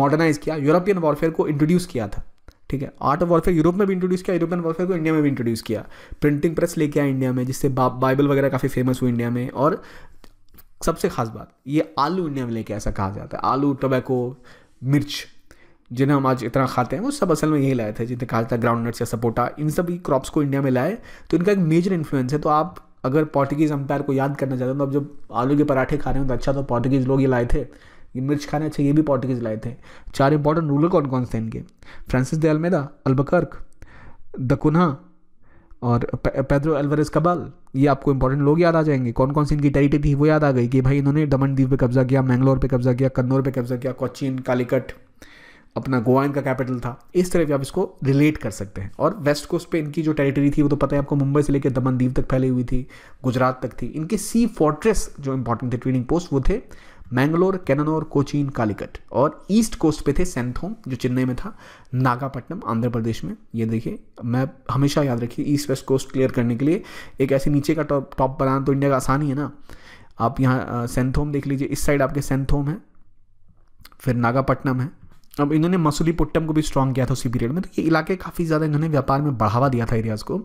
मॉडर्नाइज़ किया यूरोपियन वॉरफेयर को इंट्रोड्यूस किया था ठीक है आर्ट ऑफ वॉरफेयर यूरोप में भी इंट्रोड्यूस किया यूरोपियन वॉरफेयर को इंडिया में भी इंट्रोड्यूस किया प्रिंटिंग प्रेस लेके आया इंडिया में जिससे बाइबल वगैरह काफ़ी फेमस हुई इंडिया में और सबसे खास बात ये आलू इंडिया में लेके ऐसा कहा जाता है आलू टोबैको मिर्च जिन्हें हम आज इतना खाते हैं वो सब असल में यही लाए थे जितने कहा जाता ग्राउंड नट्स या सपोटा इन सभी क्रॉप्स को इंडिया में लाए तो इनका एक मेजर इन्फ्लुएंस है तो आप अगर पोर्टुगीज़ अंपायर को याद करना चाहते हो तो आप जब आलू के पराठे खा रहे हो तो अच्छा तो पोर्टुगीज़ लोग ये लाए थे ये मिर्च खाने अच्छा ये भी पॉर्टिकेज लाए थे चार इंपॉर्टेंट रूलर कौन कौन थे इनके फ्रांसिस दे अल्मेदा अल्बकर्क कुन्हा और पेद्रो एल्वरेस कबाल ये आपको इंपॉर्टेंट लोग याद आ जाएंगे कौन कौन सी इनकी टेरिटरी थी वो याद आ गई कि भाई इन्होंने दमन द्वीप पे कब्जा किया मैंगलोर पर कब्जा किया कन्नौर पर कब्जा किया कोचीन कालीकट अपना गोवा इनका कैपिटल था इस तरह भी आप इसको रिलेट कर सकते हैं और वेस्ट कोस्ट पे इनकी जो टेरिटरी थी वो तो पता है आपको मुंबई से लेकर दमन तक फैली हुई थी गुजरात तक थी इनके सी फोर्ट्रेस जो इंपॉर्टेंट थे ट्रेडिंग पोस्ट वो थे मैंगलोर कैननोर कोचीन कालीकट और ईस्ट कोस्ट पे थे सेंथोम जो चेन्नई में था नागापट्टनम आंध्र प्रदेश में ये देखिए मैं हमेशा याद रखिए ईस्ट वेस्ट कोस्ट क्लियर करने के लिए एक ऐसे नीचे का टॉप टॉप बनाना तो इंडिया का आसान ही है ना आप यहाँ सेंथोम देख लीजिए इस साइड आपके सेंथोम है फिर नागापट्टनम है अब इन्होंने मसूलीपुट्टम को भी स्ट्रॉन्ग किया था उसी पीरियड में तो ये इलाके काफ़ी ज़्यादा इन्होंने व्यापार में बढ़ावा दिया था एरियाज़ को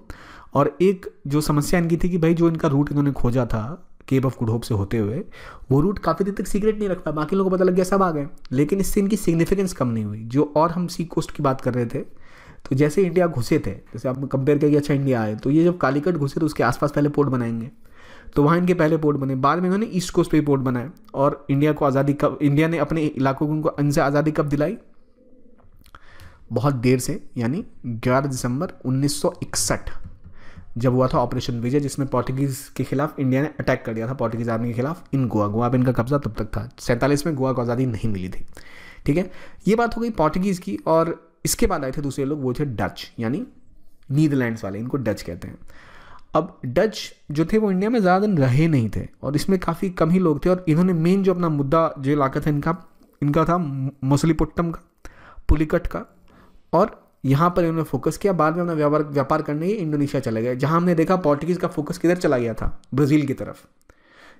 और एक जो समस्या इनकी थी कि भाई जो इनका रूट इन्होंने खोजा था केप ऑफ गुड होप से होते हुए वो रूट काफ़ी देर तक सीक्रेट नहीं रखता बाकी लोगों को पता लग गया सब आ गए लेकिन इससे इनकी सिग्निफिकेंस कम नहीं हुई जो और हम सी कोस्ट की बात कर रहे थे तो जैसे इंडिया घुसे थे जैसे आप कंपेयर किया अच्छा इंडिया आए तो ये जब कालीकट घुसे तो उसके आसपास पहले पोर्ट बनाएंगे तो वहाँ इनके पहले पोर्ट बने बाद में इन्होंने ईस्ट कोस्ट पर ही पोर्ट बनाए और इंडिया को आज़ादी कब इंडिया ने अपने इलाकों को उनको इनसे आज़ादी कब दिलाई बहुत देर से यानी 11 दिसंबर 1961 जब हुआ था ऑपरेशन विजय जिसमें पोर्टुगीज़ के खिलाफ इंडिया ने अटैक कर दिया था पोर्टुगीज़ आर्मी के खिलाफ इन गोवा गोवा पर इनका कब्जा तब तक था सैंतालीस में गोवा को आज़ादी नहीं मिली थी ठीक है ये बात हो गई पोर्टुगीज़ की और इसके बाद आए थे दूसरे लोग वो थे डच यानी नीदरलैंड्स वाले इनको डच कहते हैं अब डच जो थे वो इंडिया में ज़्यादा दिन रहे नहीं थे और इसमें काफ़ी कम ही लोग थे और इन्होंने मेन जो अपना मुद्दा जो इलाका था इनका इनका था मुसलीपुट्टम का पुलिकट का और यहाँ पर इन्होंने फोकस किया बाद में अपना व्यापार व्यापार करने ही इंडोनेशिया चले गए जहाँ हमने देखा पोर्टुगीज़ का फोकस किधर चला गया था ब्राज़ील की तरफ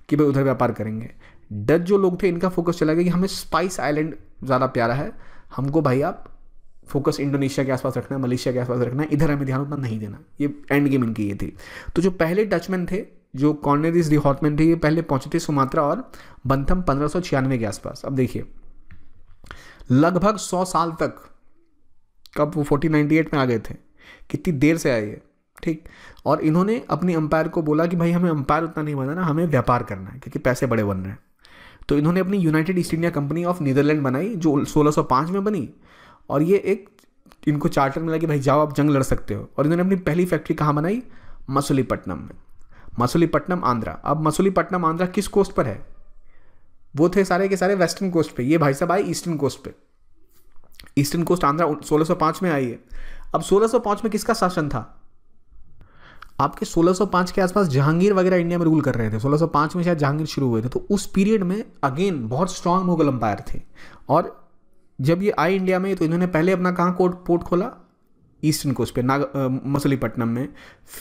कि भाई उधर व्यापार करेंगे डच जो लोग थे इनका फोकस चला गया कि हमें स्पाइस आइलैंड ज़्यादा प्यारा है हमको भाई आप फोकस इंडोनेशिया के आसपास रखना है मलेशिया के आसपास रखना है इधर हमें ध्यान उतना नहीं देना ये एंड गेम इनकी ये थी तो जो पहले डचमैन थे जो कॉर्नेरिस डी हॉटमैन थे ये पहले पहुंचे थे सुमात्रा और बंथम पंद्रह के आसपास अब देखिए लगभग सौ साल तक कब वो नाइन्टी एट में आ गए थे कितनी देर से आए ठीक और इन्होंने अपनी अंपायर को बोला कि भाई हमें अंपायर उतना नहीं बनाना हमें व्यापार करना है क्योंकि पैसे बड़े बन रहे हैं तो इन्होंने अपनी United East India Company of Netherland बनाई जो 1605 में बनी और ये एक इनको चार्टर मिला कि भाई जाओ आप जंग लड़ सकते हो और इन्होंने अपनी पहली फैक्ट्री कहाँ बनाई मसूलीपट्टनम में मसूलीपट्टनम आंध्रा अब मसूलीपट्टनम आंध्रा किस कोस्ट पर है वो थे सारे के सारे वेस्टर्न कोस्ट पे ये भाई साहब आए ईस्टर्न कोस्ट पे ईस्टर्न कोस्ट आंध्रा 1605 में आई है अब 1605 में किसका शासन था आपके 1605 के आसपास जहांगीर वगैरह इंडिया में रूल कर रहे थे 1605 में शायद जहांगीर शुरू हुए थे तो उस पीरियड में अगेन बहुत स्ट्रांग मुगल अंपायर थे और जब ये आए इंडिया में तो इन्होंने पहले अपना कहाँ कोर्ट पोर्ट खोला ईस्टर्न कोस्ट पे नाग मसलीपट्टनम में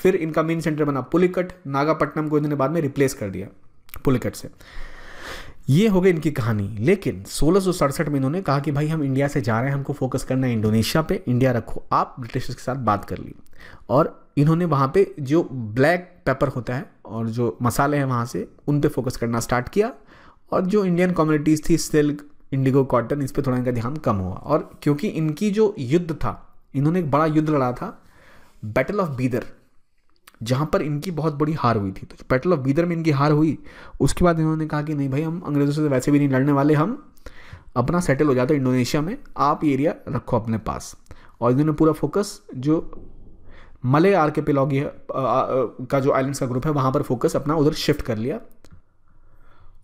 फिर इनका मेन सेंटर बना पुलिकट नागापट्टनम को इन्होंने बाद में रिप्लेस कर दिया पुलिकट से ये हो गई इनकी कहानी लेकिन सोलह में इन्होंने कहा कि भाई हम इंडिया से जा रहे हैं हमको फोकस करना है इंडोनेशिया पे इंडिया रखो आप ब्रिटिशर्स के साथ बात कर ली और इन्होंने वहाँ पे जो ब्लैक पेपर होता है और जो मसाले हैं वहाँ से उन पे फोकस करना स्टार्ट किया और जो इंडियन कम्युनिटीज़ थी सिल्क इंडिगो कॉटन इस पर थोड़ा इनका ध्यान कम हुआ और क्योंकि इनकी जो युद्ध था इन्होंने एक बड़ा युद्ध लड़ा था बैटल ऑफ बीदर जहाँ पर इनकी बहुत बड़ी हार हुई थी तो बैटल ऑफ बीदर में इनकी हार हुई उसके बाद इन्होंने कहा कि नहीं भाई हम अंग्रेज़ों से वैसे भी नहीं लड़ने वाले हम अपना सेटल हो जाता इंडोनेशिया में आप एरिया रखो अपने पास और इन्होंने पूरा फोकस जो मले आर के पिलोगी का जो आइलैंड्स का ग्रुप है वहाँ पर फोकस अपना उधर शिफ्ट कर लिया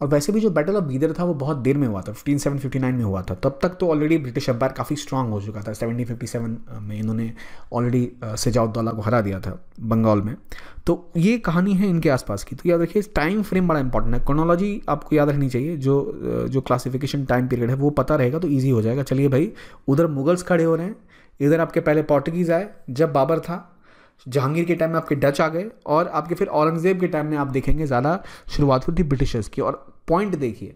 और वैसे भी जो बैटल ऑफ बीदर था वो बहुत देर में हुआ था फिफ्टीन सेवन फिफ्टी नाइन में हुआ था तब तक तो ऑलरेडी ब्रिटिश अब्बार काफ़ी स्ट्रांग हो चुका था सेवनटीन फिफ्टी सेवन में इन्होंने ऑलरेडी सजाउद्दौला को हरा दिया था बंगाल में तो ये कहानी है इनके आसपास की तो याद रखिए टाइम फ्रेम बड़ा इंपॉर्टेंट है क्रोनोलॉजी आपको याद रखनी चाहिए जो जो क्लासिफिकेशन टाइम पीरियड है वो पता रहेगा तो ईजी हो जाएगा चलिए भाई उधर मुगल्स खड़े हो रहे हैं इधर आपके पहले पोर्टुगीज़ आए जब बाबर था जहांगीर के टाइम में आपके डच आ गए और आपके फिर औरंगज़ेब के टाइम में आप देखेंगे ज़्यादा शुरुआत हुई थी ब्रिटिशर्स की और पॉइंट देखिए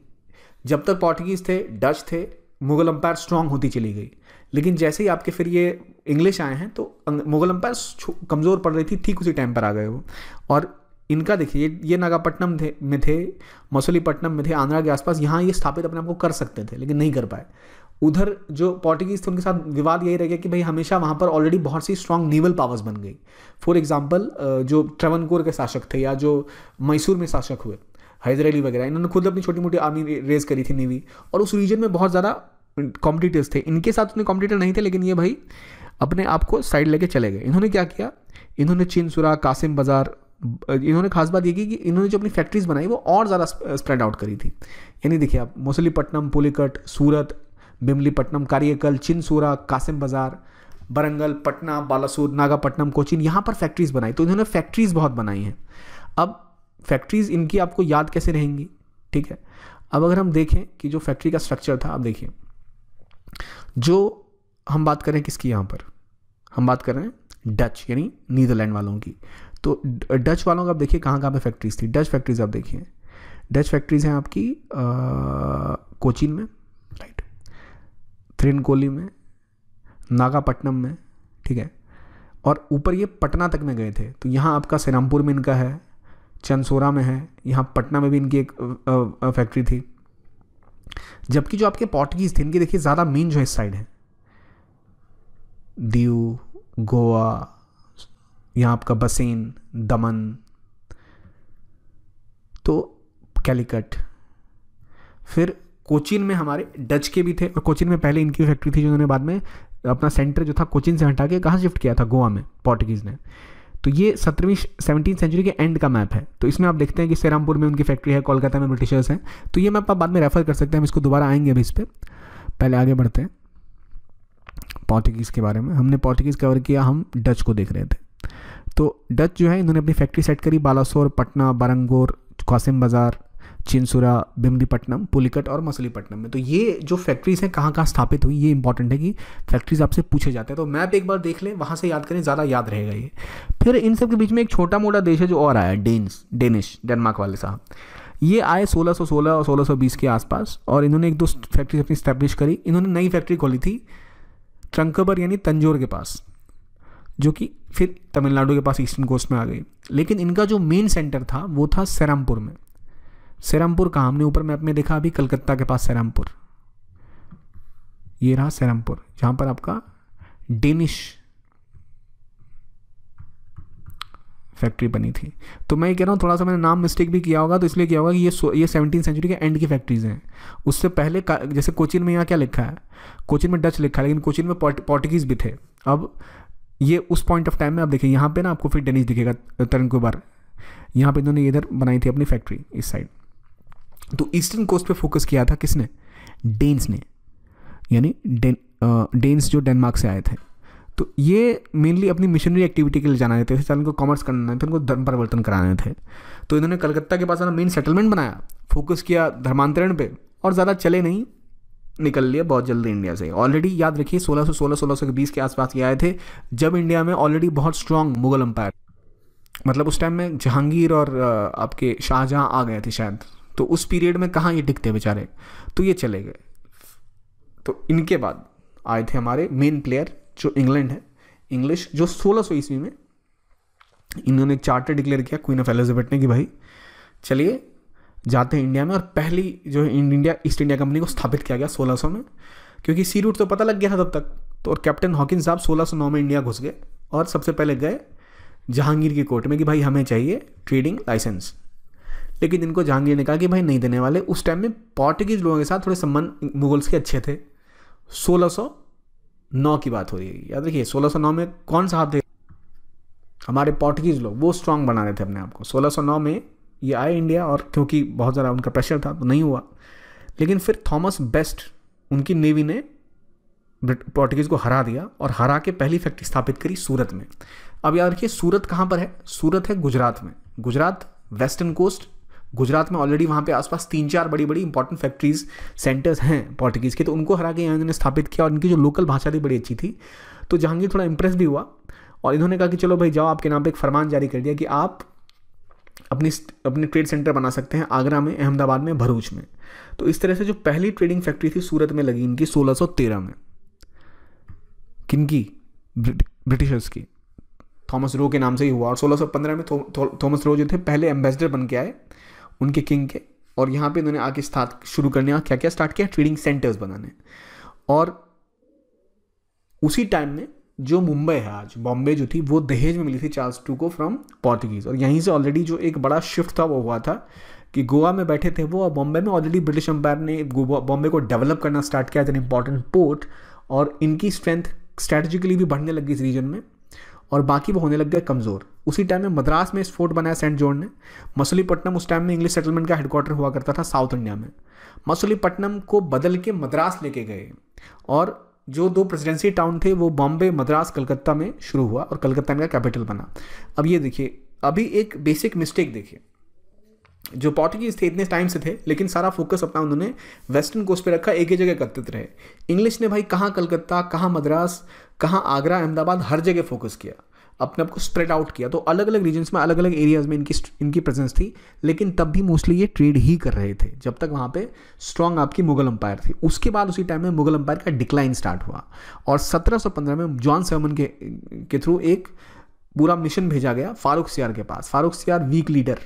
जब तक पोर्टुगीज़ थे डच थे मुगल अम्पायर स्ट्रांग होती चली गई लेकिन जैसे ही आपके फिर ये इंग्लिश आए हैं तो मुगल अम्पायर कमज़ोर पड़ रही थी ठीक उसी टाइम पर आ गए वो और इनका देखिए ये ये नागापट्टनम थे में थे मसूलीपट्टनम में थे आंध्रा के आसपास यहाँ ये स्थापित अपने आप को कर सकते थे लेकिन नहीं कर पाए उधर जो पोर्टुगीज थे उनके साथ विवाद यही रह गया कि भाई हमेशा वहाँ पर ऑलरेडी बहुत सी स्ट्रॉन्ग नेवल पावर्स बन गई फॉर एग्जाम्पल जो ट्रेवनकोर के शासक थे या जो मैसूर में शासक हुए हैदर अली वगैरह इन्होंने खुद अपनी छोटी मोटी आर्मी रेज करी थी नेवी और उस रीजन में बहुत ज़्यादा कॉम्पिटिटर्स थे इनके साथ उतने कॉम्पिटिटर नहीं थे लेकिन ये भाई अपने आप को साइड लेके चले गए इन्होंने क्या किया इन्होंने चिनसुरा कासिम बाज़ार इन्होंने खास बात ये की कि इन्होंने जो अपनी फैक्ट्रीज बनाई वो और ज़्यादा स्प्रेड आउट करी थी यानी देखिए आप मोसलीपट्टनम पुलिकट सूरत बिमलीपट्टनम कारियकल चिनसूरा कासिम बाज़ार बरंगल पटना बालासोर नागापट्टनम कोचिन यहाँ पर फैक्ट्रीज़ बनाई तो इन्होंने फैक्ट्रीज़ बहुत बनाई हैं अब फैक्ट्रीज़ इनकी आपको याद कैसे रहेंगी ठीक है अब अगर हम देखें कि जो फैक्ट्री का स्ट्रक्चर था आप देखिए जो हम बात करें किसकी यहाँ पर हम बात कर रहे हैं डच यानी नीदरलैंड वालों की तो डच वालों का आप देखिए कहाँ कहाँ पे फैक्ट्रीज थी डच फैक्ट्रीज आप देखिए डच फैक्ट्रीज हैं आपकी आ, कोचीन में राइट थ्रिनकोली में नागापट्टनम में ठीक है और ऊपर ये पटना तक में गए थे तो यहाँ आपका सेनामपुर में इनका है चंदसोरा में है यहाँ पटना में भी इनकी एक फैक्ट्री थी जबकि जो आपके पोर्टुगीज़ थे इनकी देखिए ज़्यादा मेन जो है साइड है दीव गोवा यहाँ आपका बसेन दमन तो कैलिकट फिर कोचिन में हमारे डच के भी थे और कोचिन में पहले इनकी फैक्ट्री थी जिन्होंने बाद में अपना सेंटर जो था कोचिन से हटा के कहाँ शिफ्ट किया था गोवा में पोर्टुगीज़ ने तो ये सत्रहवीं सेवनटीन सेंचुरी के एंड का मैप है तो इसमें आप देखते हैं कि सेरामपुर में उनकी फैक्ट्री है कोलकाता में ब्रिटिशर्स हैं तो ये मैप आप बाद में रेफर कर सकते हैं हम इसको दोबारा आएंगे अभी इस पर पहले आगे बढ़ते हैं पोर्टुगीज़ के बारे में हमने पोर्टुगीज़ कवर किया हम डच को देख रहे थे तो डच जो है इन्होंने अपनी फैक्ट्री सेट करी बालासोर पटना बारंगोर कासिम बाज़ार चिंसुरा बिमलीपट्टनम पुलिकट और मसलीपट्टनम में तो ये जो फैक्ट्रीज़ हैं कहाँ कहाँ स्थापित हुई ये इंपॉर्टेंट है कि फैक्ट्रीज आपसे पूछे जाते हैं तो मैप एक बार देख लें वहाँ से याद करें ज़्यादा याद रहेगा ये फिर इन सब के बीच में एक छोटा मोटा देश है जो और आया डेन्स डेनिश डेनमार्क वाले साहब ये आए 1616 और 1620 के आसपास और इन्होंने एक दो फैक्ट्री अपनी स्टैब्लिश करी इन्होंने नई फैक्ट्री खोली थी ट्रंकबर यानी तंजोर के पास जो कि फिर तमिलनाडु के पास ईस्टर्न कोस्ट में आ गई लेकिन इनका जो मेन सेंटर था वो था सेरामपुर में सैरामपुर कहा हमने ऊपर मैप में देखा अभी कलकत्ता के पास सैरामपुर ये रहा सैरामपुर जहाँ पर आपका डेनिश फैक्ट्री बनी थी तो मैं ये कह रहा हूँ थोड़ा सा मैंने नाम मिस्टेक भी किया होगा तो इसलिए किया होगा कि ये ये सेवनटीन सेंचुरी के एंड की फैक्ट्रीज हैं उससे पहले जैसे कोचिन में यहाँ क्या लिखा है कोचिन में डच लिखा है लेकिन कोचिन में पोर्टुगीज़ भी थे अब ये उस पॉइंट ऑफ टाइम में आप देखिए यहाँ पे ना आपको फिर डेनिश दिखेगा तरन कुबार यहाँ पर इन्होंने इधर बनाई थी अपनी फैक्ट्री इस साइड तो ईस्टर्न कोस्ट पे फोकस किया था किसने डेन्स ने यानी डेंस डेन्स जो डेनमार्क से आए थे तो ये मेनली अपनी मिशनरी एक्टिविटी के लिए जाना थे थे उनको कॉमर्स करना थे उनको धर्म परिवर्तन कराने थे तो इन्होंने कलकत्ता के पास अपना मेन सेटलमेंट बनाया फोकस किया धर्मांतरण पे और ज़्यादा चले नहीं निकल लिए बहुत जल्दी इंडिया से ऑलरेडी याद रखिए 1616 सोलह सोलह सौ बीस के आसपास ये आए थे जब इंडिया में ऑलरेडी बहुत स्ट्रांग मुगल अम्पायर मतलब उस टाइम में जहांगीर और आपके शाहजहां आ गए थे शायद तो उस पीरियड में कहाँ ये टिकते बेचारे तो ये चले गए तो इनके बाद आए थे हमारे मेन प्लेयर जो इंग्लैंड है इंग्लिश जो सोलह सौ ईस्वी में इन्होंने चार्टर डिक्लेयर किया क्वीन ऑफ एलिजाबेथ ने कि भाई चलिए जाते हैं इंडिया में और पहली जो है इंडिया ईस्ट इंडिया कंपनी को स्थापित किया गया 1600 में क्योंकि सी रूट तो पता लग गया था तब तक तो और कैप्टन हॉकिन साहब 1609 में इंडिया घुस गए और सबसे पहले गए जहांगीर के कोर्ट में कि भाई हमें चाहिए ट्रेडिंग लाइसेंस लेकिन इनको जहांगीर ने कहा कि भाई नहीं देने वाले उस टाइम में पोर्टुगीज लोगों के साथ थोड़े संबंध मुगल्स के अच्छे थे 1609 की बात हो रही है याद रखिए 1609 में कौन साहब थे हमारे पोर्टुगीज लोग वो स्ट्रांग बना रहे थे अपने आप को 1609 में ये आए इंडिया और क्योंकि बहुत ज़्यादा उनका प्रेशर था तो नहीं हुआ लेकिन फिर थॉमस बेस्ट उनकी नेवी ने पोर्टुगीज़ को हरा दिया और हरा के पहली फैक्ट्री स्थापित करी सूरत में अब याद रखिए सूरत कहाँ पर है सूरत है गुजरात में गुजरात वेस्टर्न कोस्ट गुजरात में ऑलरेडी वहाँ पे आसपास तीन चार बड़ी बड़ी इंपॉर्टेंट फैक्ट्रीज सेंटर्स हैं पोर्टुगीज़ के तो उनको हरा के यहाँ इन्होंने स्थापित किया और इनकी जो लोकल भाषा थी बड़ी अच्छी थी तो जहांगीर थोड़ा इंप्रेस भी हुआ और इन्होंने कहा कि चलो भाई जाओ आपके नाम पर एक फरमान जारी कर दिया कि आप अपनी अपने ट्रेड सेंटर बना सकते हैं आगरा में अहमदाबाद में भरूच में तो इस तरह से जो पहली ट्रेडिंग फैक्ट्री थी सूरत में लगी इनकी सोलह में किनकी ब्रिटिशर्स की थॉमस रो के नाम से ही हुआ और 1615 में थॉमस थो, थो, रो जो थे पहले एम्बेसडर बन के आए उनके किंग के और यहाँ पे इन्होंने आके स्टार्ट शुरू करने क्या क्या स्टार्ट किया ट्रेडिंग सेंटर्स बनाने और उसी टाइम में जो मुंबई है आज बॉम्बे जो थी वो दहेज में मिली थी चार्ल्स टू को फ्रॉम पोर्तुगीज़ और यहीं से ऑलरेडी जो एक बड़ा शिफ्ट था वो हुआ था कि गोवा में बैठे थे वो और बॉम्बे में ऑलरेडी ब्रिटिश एम्पायर ने बॉम्बे को डेवलप करना स्टार्ट किया एज एन इम्पॉर्टेंट पोर्ट और इनकी स्ट्रेंथ स्ट्रेटेजिकली भी बढ़ने लगी इस रीजन में और बाकी वो होने लग गए कमज़ोर उसी टाइम में मद्रास में इस फोर्ट बनाया सेंट जॉर्ज ने मसूलीपट्टनम उस टाइम में इंग्लिश सेटलमेंट का हेडक्वार्टर हुआ करता था साउथ इंडिया में मसूलीपट्टनम को बदल के मद्रास लेके गए और जो दो प्रेसिडेंसी टाउन थे वो बॉम्बे मद्रास कलकत्ता में शुरू हुआ और कलकत्ता इनका कैपिटल बना अब ये देखिए अभी एक बेसिक मिस्टेक देखिए जो पोर्टुगीज थे इतने टाइम से थे लेकिन सारा फोकस अपना उन्होंने वेस्टर्न कोस्ट पे रखा एक ही जगह एकत्रित रहे इंग्लिश ने भाई कहाँ कलकत्ता कहाँ मद्रास कहाँ आगरा अहमदाबाद हर जगह फोकस किया अपने आप को स्प्रेड आउट किया तो अलग अलग रीजन्स में अलग अलग एरियाज में इनकी इनकी प्रेजेंस थी लेकिन तब भी मोस्टली ये ट्रेड ही कर रहे थे जब तक वहाँ पे स्ट्रांग आपकी मुगल अंपायर थी उसके बाद उसी टाइम में मुगल अंपायर का डिक्लाइन स्टार्ट हुआ और 1715 में जॉन सर्मन के के थ्रू एक पूरा मिशन भेजा गया फारूक सियार के पास फारूक सियार वीक लीडर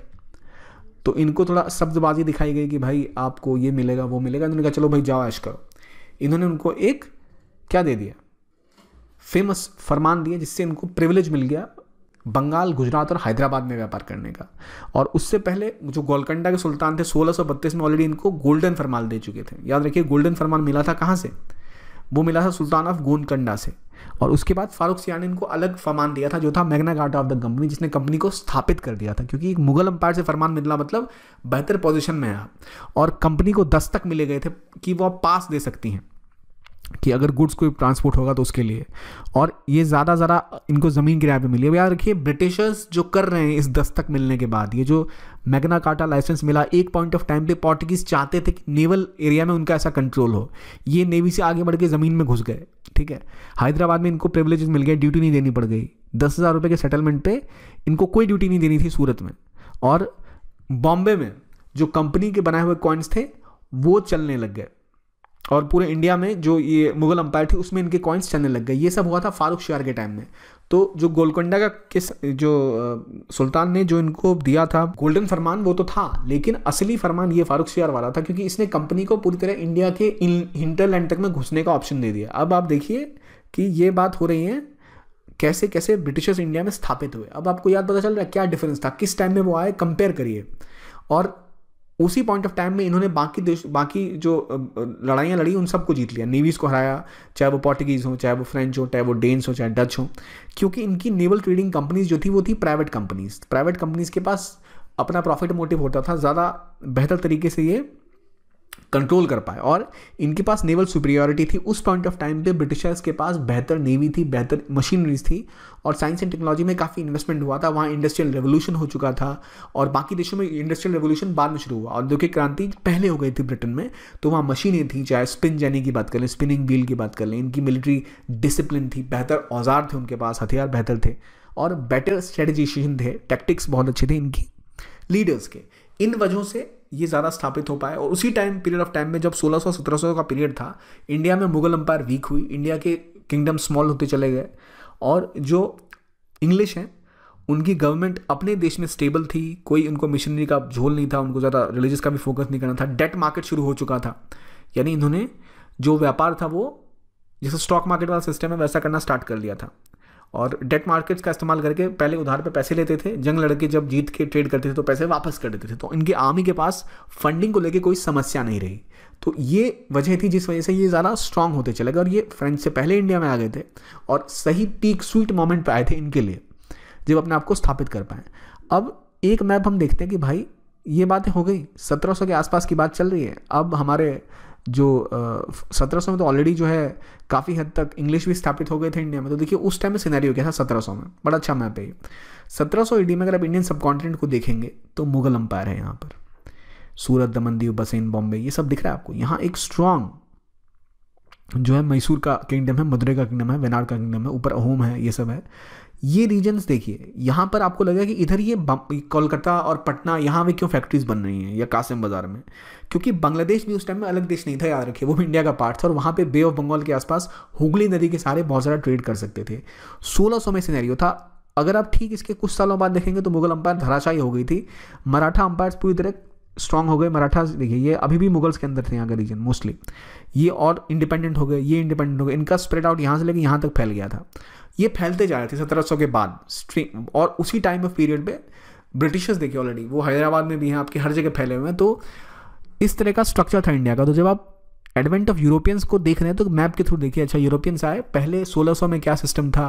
तो इनको थोड़ा शब्दबाजी दिखाई गई कि भाई आपको ये मिलेगा वो मिलेगा इन्होंने कहा चलो भाई जाओ ऐश करो इन्होंने उनको एक क्या दे दिया फेमस फरमान दिए जिससे इनको प्रिविलेज मिल गया बंगाल गुजरात और हैदराबाद में व्यापार करने का और उससे पहले जो गोलकंडा के सुल्तान थे सोलह में ऑलरेडी इनको गोल्डन फरमान दे चुके थे याद रखिए गोल्डन फरमान मिला था कहाँ से वो मिला था सुल्तान ऑफ गोलकंडा से और उसके बाद फारूक सिया ने इनको अलग फरमान दिया था जो था Magna Carta of the company जिसने कंपनी को स्थापित कर दिया था क्योंकि एक मुगल अंपायर से फरमान मिलना मतलब बेहतर पोजीशन में है और कंपनी को दस्तक मिले गए थे कि वो पास दे सकती हैं कि अगर गुड्स कोई ट्रांसपोर्ट होगा तो उसके लिए और ये ज़्यादा ज़्यादा इनको ज़मीन किराए पे मिली अब याद रखिए ब्रिटिशर्स जो कर रहे हैं इस दस्तक मिलने के बाद ये जो मैगना काटा लाइसेंस मिला एक पॉइंट ऑफ टाइम पे पोर्टुगीज़ चाहते थे कि नेवल एरिया में उनका ऐसा कंट्रोल हो ये नेवी से आगे बढ़ के ज़मीन में घुस गए ठीक है हैदराबाद में इनको प्रिवलेज मिल गए ड्यूटी नहीं देनी पड़ गई दस हज़ार रुपये के सेटलमेंट पर इनको कोई ड्यूटी नहीं देनी थी सूरत में और बॉम्बे में जो कंपनी के बनाए हुए कॉइन्स थे वो चलने लग गए और पूरे इंडिया में जो ये मुगल अंपायर थी उसमें इनके कॉइन्स चलने लग गए ये सब हुआ था फारूक शाह के टाइम में तो जो गोलकोंडा का किस जो सुल्तान ने जो इनको दिया था गोल्डन फरमान वो तो था लेकिन असली फरमान ये फारूक शेयर वाला था क्योंकि इसने कंपनी को पूरी तरह इंडिया के हिंटरलैंड तक में घुसने का ऑप्शन दे दिया अब आप देखिए कि ये बात हो रही है कैसे कैसे ब्रिटिशर्स इंडिया में स्थापित हुए अब आपको याद पता चल रहा है क्या डिफरेंस था किस टाइम में वो आए कंपेयर करिए और उसी पॉइंट ऑफ टाइम में इन्होंने बाकी देश बाकी जो लड़ाइयाँ लड़ी उन सबको जीत लिया नेवीज़ को हराया चाहे वो पोर्टुगीज़ हो चाहे वो फ्रेंच हो चाहे वो डेन्स हो चाहे डच हो क्योंकि इनकी नेवल ट्रेडिंग कंपनीज जो थी वो थी प्राइवेट कंपनीज प्राइवेट कंपनीज के पास अपना प्रॉफिट मोटिव होता था ज़्यादा बेहतर तरीके से ये कंट्रोल कर पाए और इनके पास नेवल सुपरियोरिटी थी उस पॉइंट ऑफ टाइम पे ब्रिटिशर्स के पास बेहतर नेवी थी बेहतर मशीनरीज थी और साइंस एंड टेक्नोलॉजी में काफ़ी इन्वेस्टमेंट हुआ था वहाँ इंडस्ट्रियल रेवोल्यूशन हो चुका था और बाकी देशों में इंडस्ट्रियल रेवोल्यूशन बाद में शुरू हुआ औद्योगिक क्रांति पहले हो गई थी ब्रिटेन में तो वहाँ मशीनें थी चाहे स्पिन जैनी की बात कर लें स्पिनिंग व्हील की बात कर लें इनकी मिलिट्री डिसिप्लिन थी बेहतर औजार थे उनके पास हथियार बेहतर थे और बेटर स्ट्रेटजीशन थे टैक्टिक्स बहुत अच्छे थे इनकी लीडर्स के इन वजहों से ये ज़्यादा स्थापित हो पाए और उसी टाइम पीरियड ऑफ टाइम में जब 1600-1700 का पीरियड था इंडिया में मुगल अंपायर वीक हुई इंडिया के किंगडम स्मॉल होते चले गए और जो इंग्लिश हैं उनकी गवर्नमेंट अपने देश में स्टेबल थी कोई उनको मिशनरी का झोल नहीं था उनको ज़्यादा रिलीजियस का भी फोकस नहीं करना था डेट मार्केट शुरू हो चुका था यानी इन्होंने जो व्यापार था वो जैसे स्टॉक मार्केट वाला सिस्टम है वैसा करना स्टार्ट कर लिया था और डेट मार्केट्स का इस्तेमाल करके पहले उधार पे पैसे लेते थे जंग लड़के जब जीत के ट्रेड करते थे तो पैसे वापस कर देते थे तो इनके आर्मी के पास फंडिंग को लेके कोई समस्या नहीं रही तो ये वजह थी जिस वजह से ये ज़्यादा स्ट्रांग होते चले गए और ये फ्रेंच से पहले इंडिया में आ गए थे और सही पीक स्वीट मोमेंट पर आए थे इनके लिए जब अपने आप को स्थापित कर पाए अब एक मैप हम देखते हैं कि भाई ये बातें हो गई सत्रह के आसपास की बात चल रही है अब हमारे जो सत्रह सौ में तो ऑलरेडी जो है काफ़ी हद तक इंग्लिश भी स्थापित हो गए थे इंडिया में तो देखिए उस टाइम में सिनेरियो क्या था सत्रह सौ में बड़ा अच्छा मैप है सत्रह सौ में अगर आप इंडियन सब कॉन्टिनेंट को देखेंगे तो मुगल अंपायर है यहाँ पर सूरत दमन दीव बसेन बॉम्बे ये सब दिख रहा है आपको यहाँ एक स्ट्रांग जो है मैसूर का किंगडम है मदुरे का किंगडम है वेनाड का किंगडम है ऊपर अहोम है ये सब है ये रीजन्स देखिए यहाँ पर आपको लगेगा कि इधर ये कोलकाता और पटना यहाँ पे क्यों फैक्ट्रीज बन रही हैं या कासिम बाज़ार में क्योंकि बांग्लादेश भी उस टाइम में अलग देश नहीं था याद रखिए वो भी इंडिया का पार्ट था और वहाँ पे बे ऑफ बंगाल के आसपास हुगली नदी के सारे बहुत सारा ट्रेड कर सकते थे सोलह सौ में सिनेरियो था अगर आप ठीक इसके कुछ सालों बाद देखेंगे तो मुगल अंपायर धराशायी हो गई थी मराठा अंपायर पूरी तरह स्ट्रांग हो गए मराठा देखिए ये अभी भी मुगल्स के अंदर थे यहाँ का रीजन मोस्टली ये और इंडिपेंडेंट हो गए ये इंडिपेंडेंट हो गए इनका स्प्रेड आउट यहाँ से लेकर यहाँ तक फैल गया था ये फैलते जा रहे थे सत्रह के बाद स्ट्रीम और उसी टाइम ऑफ पीरियड में ब्रिटिशर्स देखिए ऑलरेडी वो हैदराबाद में भी हैं आपके हर जगह फैले हुए हैं तो इस तरह का स्ट्रक्चर था इंडिया का तो जब आप एडवेंट ऑफ यूरोपियंस को देख रहे हैं तो मैप के थ्रू देखिए अच्छा यूरोपियंस आए पहले 1600 में क्या सिस्टम था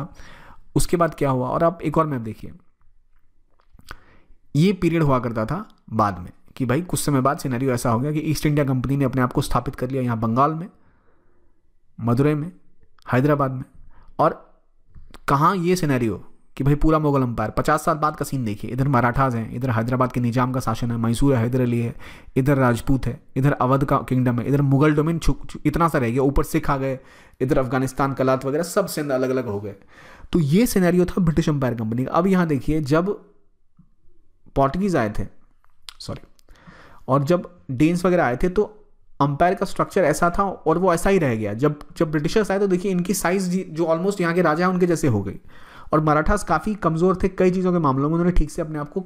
उसके बाद क्या हुआ और आप एक और मैप देखिए ये पीरियड हुआ करता था बाद में कि भाई कुछ समय बाद सिनेरियो ऐसा हो गया कि ईस्ट इंडिया कंपनी ने अपने आप को स्थापित कर लिया यहाँ बंगाल में मदुरई में हैदराबाद में और कहाँ ये सिनेरियो कि भाई पूरा मुगल अंपायर पचास साल बाद का सीन देखिए इधर मराठाज हैं इधर हैदराबाद के निजाम का शासन है मैसूर है हैदर अली है इधर राजपूत है इधर अवध का किंगडम है इधर मुगल डोमेन इतना सा रह गया ऊपर सिख आ गए इधर अफगानिस्तान कलात वगैरह सब सिंध अलग अलग हो गए तो ये सिनेरियो था ब्रिटिश अंपायर कंपनी का अब यहाँ देखिए जब पोर्टुगीज आए थे सॉरी और जब डेंस वगैरह आए थे तो अंपायर का स्ट्रक्चर ऐसा था और वो ऐसा ही रह गया जब जब ब्रिटिशर्स आए तो देखिए इनकी साइज़ जो ऑलमोस्ट यहाँ के राजा हैं उनके जैसे हो गई और मराठास काफ़ी कमज़ोर थे कई चीज़ों के मामलों में उन्होंने ठीक से अपने आप को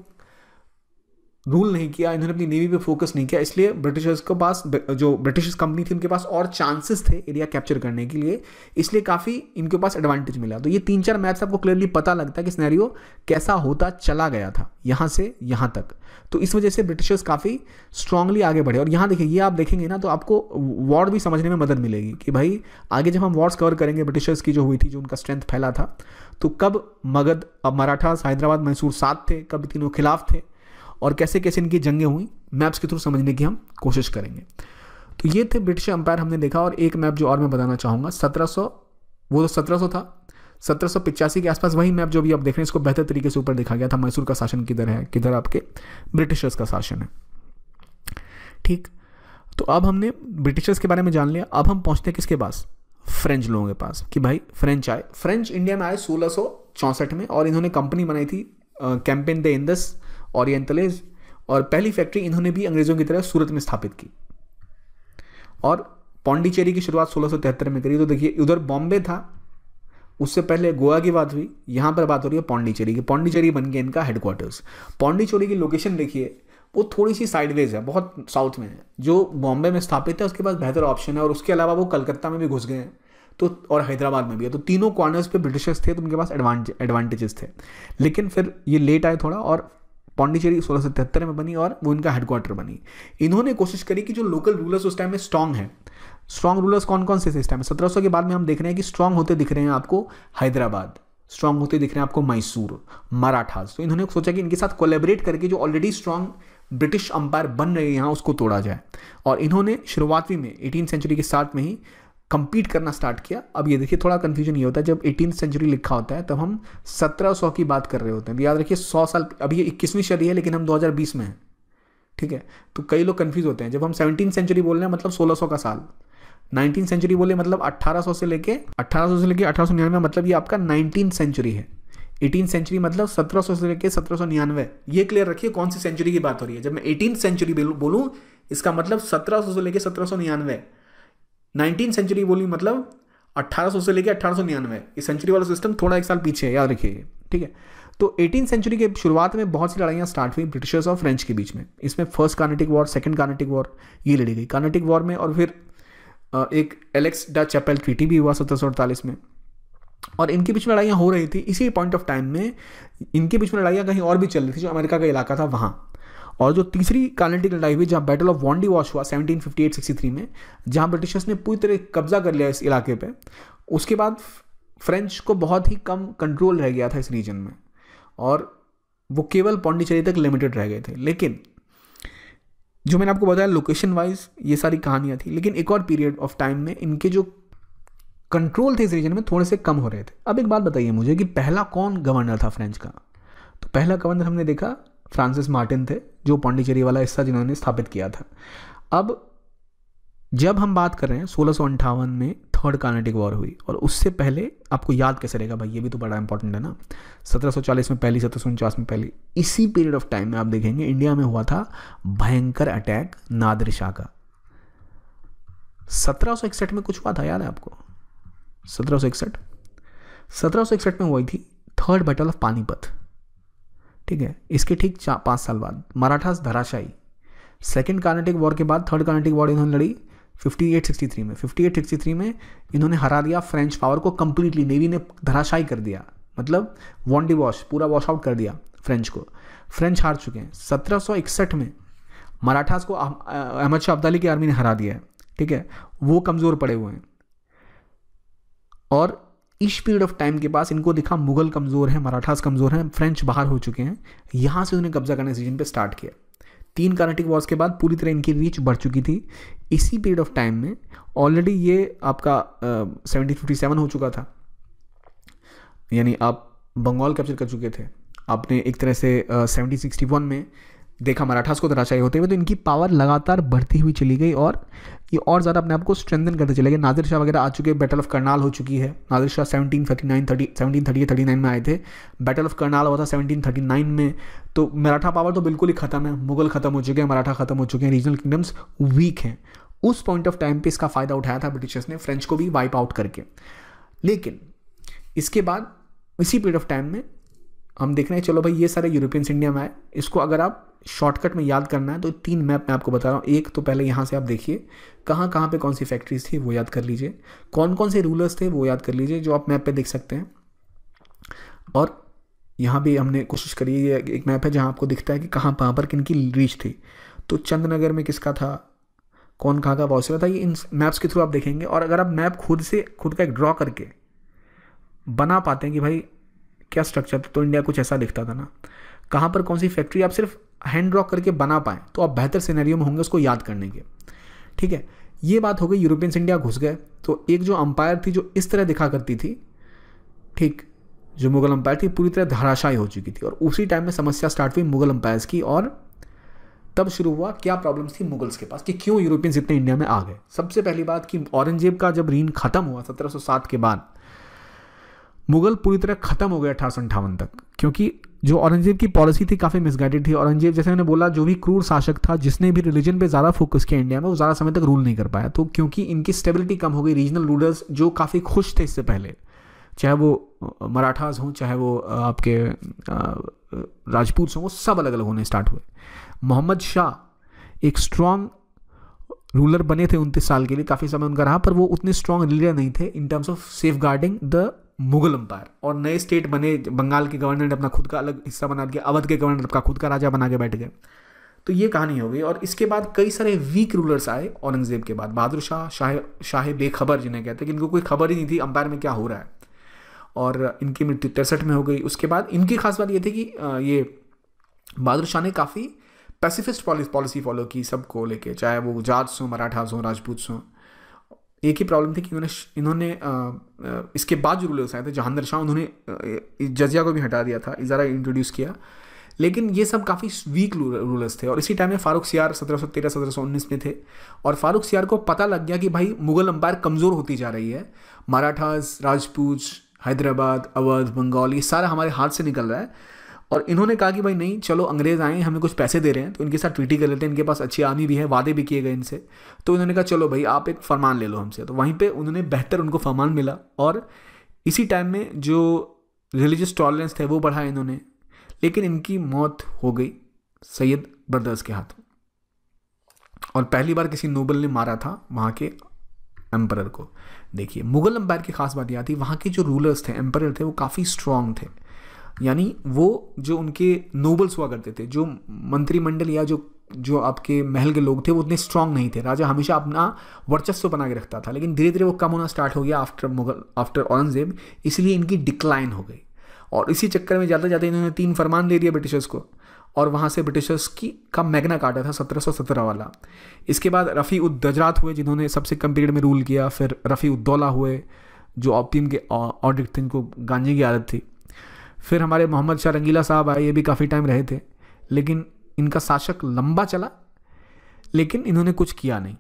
रूल नहीं किया इन्होंने अपनी नेवी पे फोकस नहीं किया इसलिए ब्रिटिशर्स के पास जो ब्रिटिश कंपनी थी उनके पास और चांसेस थे एरिया कैप्चर करने के लिए इसलिए काफ़ी इनके पास एडवांटेज मिला तो ये तीन चार मैच आपको क्लियरली पता लगता है कि स्नैरियो कैसा होता चला गया था यहाँ से यहाँ तक तो इस वजह से ब्रिटिशर्स काफ़ी स्ट्रांगली आगे बढ़े और यहाँ देखिए ये आप देखेंगे ना तो आपको वॉर भी समझने में मदद मिलेगी कि भाई आगे जब हम वॉर्स कवर करेंगे ब्रिटिशर्स की जो हुई थी जो उनका स्ट्रेंथ फैला था तो कब मगध अब मराठा हैदराबाद मैसूर साथ थे कब तीनों खिलाफ थे और कैसे कैसे इनकी जंगें हुई मैप्स के थ्रू समझने की हम कोशिश करेंगे तो ये थे ब्रिटिश एम्पायर हमने देखा और एक मैप जो और मैं बताना चाहूँगा सत्रह वो तो सत्रह था सत्रह के आसपास वही मैप जो भी आप देख रहे हैं इसको बेहतर तरीके से ऊपर देखा गया था मैसूर का शासन किधर है किधर आपके ब्रिटिशर्स का शासन है ठीक तो अब हमने ब्रिटिशर्स के बारे में जान लिया अब हम पहुंचते हैं किसके पास फ्रेंच लोगों के पास कि भाई फ्रेंच आए फ्रेंच इंडिया में आए सोलह में और इन्होंने कंपनी बनाई थी कैंपेन द इंदस ओरिएंटलिज और पहली फैक्ट्री इन्होंने भी अंग्रेज़ों की तरह सूरत में स्थापित की और पौंडीचेरी की शुरुआत सोलह में करी तो देखिए उधर बॉम्बे था उससे पहले गोवा की बात हुई यहाँ पर बात हो रही है पौंडीचेरी की पौंडीचेरी बन गया इनका हेडक्वार्टर्स पौंडीचेरी की लोकेशन देखिए वो थोड़ी सी साइडवेज है बहुत साउथ में है जो बॉम्बे में स्थापित है उसके पास बेहतर ऑप्शन है और उसके अलावा वो कलकत्ता में भी घुस गए हैं तो और हैदराबाद में भी है तो तीनों कॉर्नर्स पे ब्रिटिशर्स थे तो उनके पास एडवांटेजेस थे लेकिन फिर ये लेट आए थोड़ा और पौंडीचेरी सोलह में बनी और वो इनका हेडक्वार्टर बनी इन्होंने कोशिश करी कि जो लोकल रूलर्स उस टाइम में स्ट्रांग हैं स्ट्रॉन्ग रूलर्स कौन कौन से सिस्टम है सत्रह के बाद में हम देख रहे हैं कि स्ट्रांग होते दिख रहे हैं आपको हैदराबाद स्ट्रांग होते दिख रहे हैं आपको मैसूर मराठास तो इन्होंने सोचा कि इनके साथ कोलेबरेट करके जो ऑलरेडी स्ट्रांग ब्रिटिश अंपायर बन रहे हैं यहाँ उसको तोड़ा जाए और इन्होंने शुरुआती में एटीन सेंचुरी के साथ में ही कंपीट करना स्टार्ट किया अब ये देखिए थोड़ा कन्फ्यूजन ये होता है जब एटीन सेंचुरी लिखा होता है तब हम 1700 की बात कर रहे होते हैं याद रखिए 100 साल अभी ये इक्कीसवीं सदी है लेकिन हम 2020 में हैं ठीक है तो कई लोग कन्फ्यूज होते हैं जब हम सेवनटीन सेंचुरी बोल रहे हैं मतलब 1600 का साल नाइनटीन सेंचुरी बोले मतलब 1800 से लेके 1800 से लेके अठारह सौ मतलब ये आपका नाइनटीन सेंचुरी है एटीन सेंचुरी मतलब 1700 से लेके सत्रह सौ निन्यानवे ये क्लियर रखिए कौन सी सेंचुरी की बात हो रही है जब मैं एटीन सेंचुरी बोलूँ इसका मतलब सत्रह से लेके सत्रह सौ निन्यानवे नाइनटीन सेंचुरी बोली मतलब 1800 से लेके अठारह सौ निन्यानवे ये सेंचुरी वाला सिस्टम थोड़ा एक साल पीछे है याद रखिए ठीक है तो 18 सेंचुरी के शुरुआत में बहुत सी लड़ाइयाँ स्टार्ट हुई ब्रिटिशर्स और फ्रेंच के बीच में इसमें first Carnatic war second Carnatic war ये लड़ी गई कार्नेटिक वॉर में और फिर एक एलेक्स डा चैपल ट्रीटी भी हुआ सत्रह में और इनके बीच में लड़ाइयाँ हो रही थी इसी पॉइंट ऑफ टाइम में इनके बीच में लड़ाइयाँ कहीं और भी चल रही थी जो अमेरिका का इलाका था वहाँ और जो तीसरी कार्नेटिक लड़ाई हुई जहाँ बैटल ऑफ वॉन्डी वॉश हुआ 1758-63 में जहाँ ब्रिटिशर्स ने पूरी तरह कब्जा कर लिया इस इलाके पे उसके बाद फ्रेंच को बहुत ही कम कंट्रोल रह गया था इस रीजन में और वो केवल पौंडीचेरी तक लिमिटेड रह गए थे लेकिन जो मैंने आपको बताया लोकेशन वाइज ये सारी कहानियाँ थी लेकिन एक और पीरियड ऑफ टाइम में इनके जो कंट्रोल थे इस रीजन में थोड़े से कम हो रहे थे अब एक बात बताइए मुझे कि पहला कौन गवर्नर था फ्रेंच का तो पहला गवर्नर हमने देखा फ्रांसिस मार्टिन थे जो पांडिचेरी वाला हिस्सा जिन्होंने स्थापित किया था अब जब हम बात कर रहे हैं सोलह में थर्ड कार्नेटिक वॉर हुई और उससे पहले आपको याद कैसे रहेगा भाई ये भी तो बड़ा इंपॉर्टेंट है ना 1740 में पहली सत्रह में पहली इसी पीरियड ऑफ टाइम में आप देखेंगे इंडिया में हुआ था भयंकर अटैक नादिर शाह का सत्रह में कुछ हुआ था याद है आपको सत्रह सत्रह में हुई थी थर्ड बैटल ऑफ पानीपत ठीक है इसके ठीक चार साल बाद मराठास धराशाई सेकेंड कार्नेटिक वॉर के बाद थर्ड कार्नेटिक वॉर इन्होंने लड़ी 5863 में 5863 में इन्होंने हरा दिया फ्रेंच पावर को कम्प्लीटली नेवी ने धराशायी कर दिया मतलब वॉन्डी वॉश पूरा वॉश आउट कर दिया फ्रेंच को फ्रेंच हार चुके हैं 1761 में मराठास को अहमद शाह अब्दाली की आर्मी ने हरा दिया है ठीक है वो कमज़ोर पड़े हुए हैं और इस पीरियड ऑफ टाइम के पास इनको दिखा मुगल कमज़ोर हैं मराठास कमज़ोर हैं फ्रेंच बाहर हो चुके हैं यहाँ से उन्हें कब्जा करने सीजन पे स्टार्ट किया तीन कार्नेटिक वॉर्स के बाद पूरी तरह इनकी रीच बढ़ चुकी थी इसी पीरियड ऑफ टाइम में ऑलरेडी ये आपका सेवनटीन फिफ्टी सेवन हो चुका था यानी आप बंगाल कैप्चर कर चुके थे आपने एक तरह से सेवनटीन uh, में में देखा मराठास को धराशाई होते हुए तो इनकी पावर लगातार बढ़ती हुई चली गई और ये और ज़्यादा अपने आप को स्ट्रेंथन करते चले गए नादिर शाह वगैरह आ चुके बैटल ऑफ करनाल हो चुकी है Nadir Shah seventeen thirty nine thirty seventeen thirty thirty nine में आए थे बैटल ऑफ करनाल हुआ था सेवनटीन थर्टी नाइन में तो मराठा पावर तो बिल्कुल ही खत्म है मुगल खत्म हो चुके हैं मराठा खत्म हो चुके हैं रीजनल किंगडम्स वीक हैं उस पॉइंट ऑफ टाइम पे इसका फ़ायदा उठाया था ब्रिटिशर्स ने फ्रेंच को भी वाइप आउट करके लेकिन इसके बाद इसी पीरियड ऑफ टाइम में हम देख रहे हैं चलो भाई ये सारे यूरोपियंस इंडिया में आए इसको अगर आप शॉर्टकट में याद करना है तो तीन मैप मैं आपको बता रहा हूँ एक तो पहले यहाँ से आप देखिए कहाँ कहाँ पे कौन सी फैक्ट्रीज थी वो याद कर लीजिए कौन कौन से रूलर्स थे वो याद कर लीजिए जो आप मैप पे देख सकते हैं और यहाँ भी हमने कोशिश करी है एक मैप है जहाँ आपको दिखता है कि कहाँ कहाँ पर किन की रीच थी तो चंदनगर में किसका था कौन कहाँ का पॉसिबल था ये इन मैप्स के थ्रू आप देखेंगे और अगर आप मैप खुद से खुद का एक ड्रॉ करके बना पाते हैं कि भाई क्या स्ट्रक्चर था तो इंडिया कुछ ऐसा दिखता था ना कहाँ पर कौन सी फैक्ट्री आप सिर्फ हैंड ड्रॉ करके बना पाएँ तो आप बेहतर सीनैरियो में होंगे उसको याद करने के ठीक है ये बात हो गई यूरोपियंस इंडिया घुस गए तो एक जो अंपायर थी जो इस तरह दिखा करती थी ठीक जो मुगल अंपायर थी पूरी तरह धराशायी हो चुकी थी और उसी टाइम में समस्या स्टार्ट हुई मुगल अंपायर्स की और तब शुरू हुआ क्या प्रॉब्लम्स थी मुगल्स के पास कि क्यों यूरोपियंस इतने इंडिया में आ गए सबसे पहली बात कि औरंगजेब का जब रीन ख़त्म हुआ सत्रह के बाद मुगल पूरी तरह खत्म हो गया अठारह अंठावन तक क्योंकि जो औरंगजेब की पॉलिसी थी काफ़ी मिसगाइडेड थी औरंगजेब जैसे मैंने बोला जो भी क्रूर शासक था जिसने भी रिलीजन पे ज़्यादा फोकस किया इंडिया में वो ज़्यादा समय तक रूल नहीं कर पाया तो क्योंकि इनकी स्टेबिलिटी कम हो गई रीजनल रूलर्स जो काफ़ी खुश थे इससे पहले चाहे वो मराठाज हों चाहे वो आपके राजपूत हों वो सब अलग अलग होने स्टार्ट हुए मोहम्मद शाह एक स्ट्रॉन्ग रूलर बने थे उनतीस साल के लिए काफ़ी समय उनका रहा पर वो उतने स्ट्रॉन्ग रूलर नहीं थे in terms of safeguarding the Mughal empire और नए स्टेट बने बंगाल के गवर्नर ने अपना खुद का अलग हिस्सा बना दिया अवध के गवर्नर अपना खुद का राजा बना के बैठ गए तो ये कहानी हो गई और इसके बाद कई सारे वीक रूलर्स आए औरंगजेब के बाद बहादुर शाह शाह शाह बेखबर जिन्हें कहते हैं कि इनको कोई खबर ही नहीं थी अंपायर में क्या हो रहा है और इनकी मृत्यु तिरसठ में हो गई उसके बाद इनकी खास बात ये थी कि ये बहादुर शाह ने काफ़ी पैसिफिस्ट पॉलिसी फॉलो की सबको लेके चाहे वो जाट्स हों मराठास हों राजपूत हों एक ही प्रॉब्लम थी कि इन्होंने इन्होंने इसके बाद जो रूलर्स आए थे जहानदर शाह उन्होंने जजिया को भी हटा दिया था इजारा इंट्रोड्यूस किया लेकिन ये सब काफ़ी वीक रूलर्स थे और इसी टाइम में फ़ारूक सियार सत्रह सौ तेरह सत्रह सौ उन्नीस में थे और फ़ारूक सियार को पता लग गया कि भाई मुगल अम्पायर कमज़ोर होती जा रही है मराठास राजपूत हैदराबाद अवध बंगाल ये सारा हमारे हाथ से निकल रहा है और इन्होंने कहा कि भाई नहीं चलो अंग्रेज आए हमें कुछ पैसे दे रहे हैं तो इनके साथ ट्रीटी कर लेते हैं इनके पास अच्छी आर्मी भी है वादे भी किए गए इनसे तो इन्होंने कहा चलो भाई आप एक फरमान ले लो हमसे तो वहीं पर उन्होंने बेहतर उनको फरमान मिला और इसी टाइम में जो रिलीजियस टॉलरेंस थे वो बढ़ाए इन्होंने लेकिन इनकी मौत हो गई सैयद ब्रदर्स के हाथ और पहली बार किसी नोबल ने मारा था वहाँ के एम्पर को देखिए मुगल अम्पायर की खास बात यह थी वहाँ के जो रूलर्स थे एम्पर थे वो काफ़ी स्ट्रांग थे यानी वो जो उनके नोबल्स हुआ करते थे जो मंत्रिमंडल या जो जो आपके महल के लोग थे वो उतने स्ट्रांग नहीं थे राजा हमेशा अपना वर्चस्व बना के रखता था लेकिन धीरे धीरे वो कम होना स्टार्ट हो गया आफ्टर मुगल आफ्टर औरंगजेब इसलिए इनकी डिक्लाइन हो गई और इसी चक्कर में जाते जाते इन्होंने तीन फरमान दे दिया ब्रिटिशर्स को और वहाँ से ब्रिटिशर्स की का मैगना काटा था सत्रह वाला इसके बाद रफ़ी उद हुए जिन्होंने सबसे कम पीरियड में रूल किया फिर रफ़ी उद्दौला हुए जो ऑपियम के ऑडिट थे इनको गांजे की आदत थी फिर हमारे मोहम्मद शाह रंगीला साहब आए ये भी काफ़ी टाइम रहे थे लेकिन इनका शासक लंबा चला लेकिन इन्होंने कुछ किया नहीं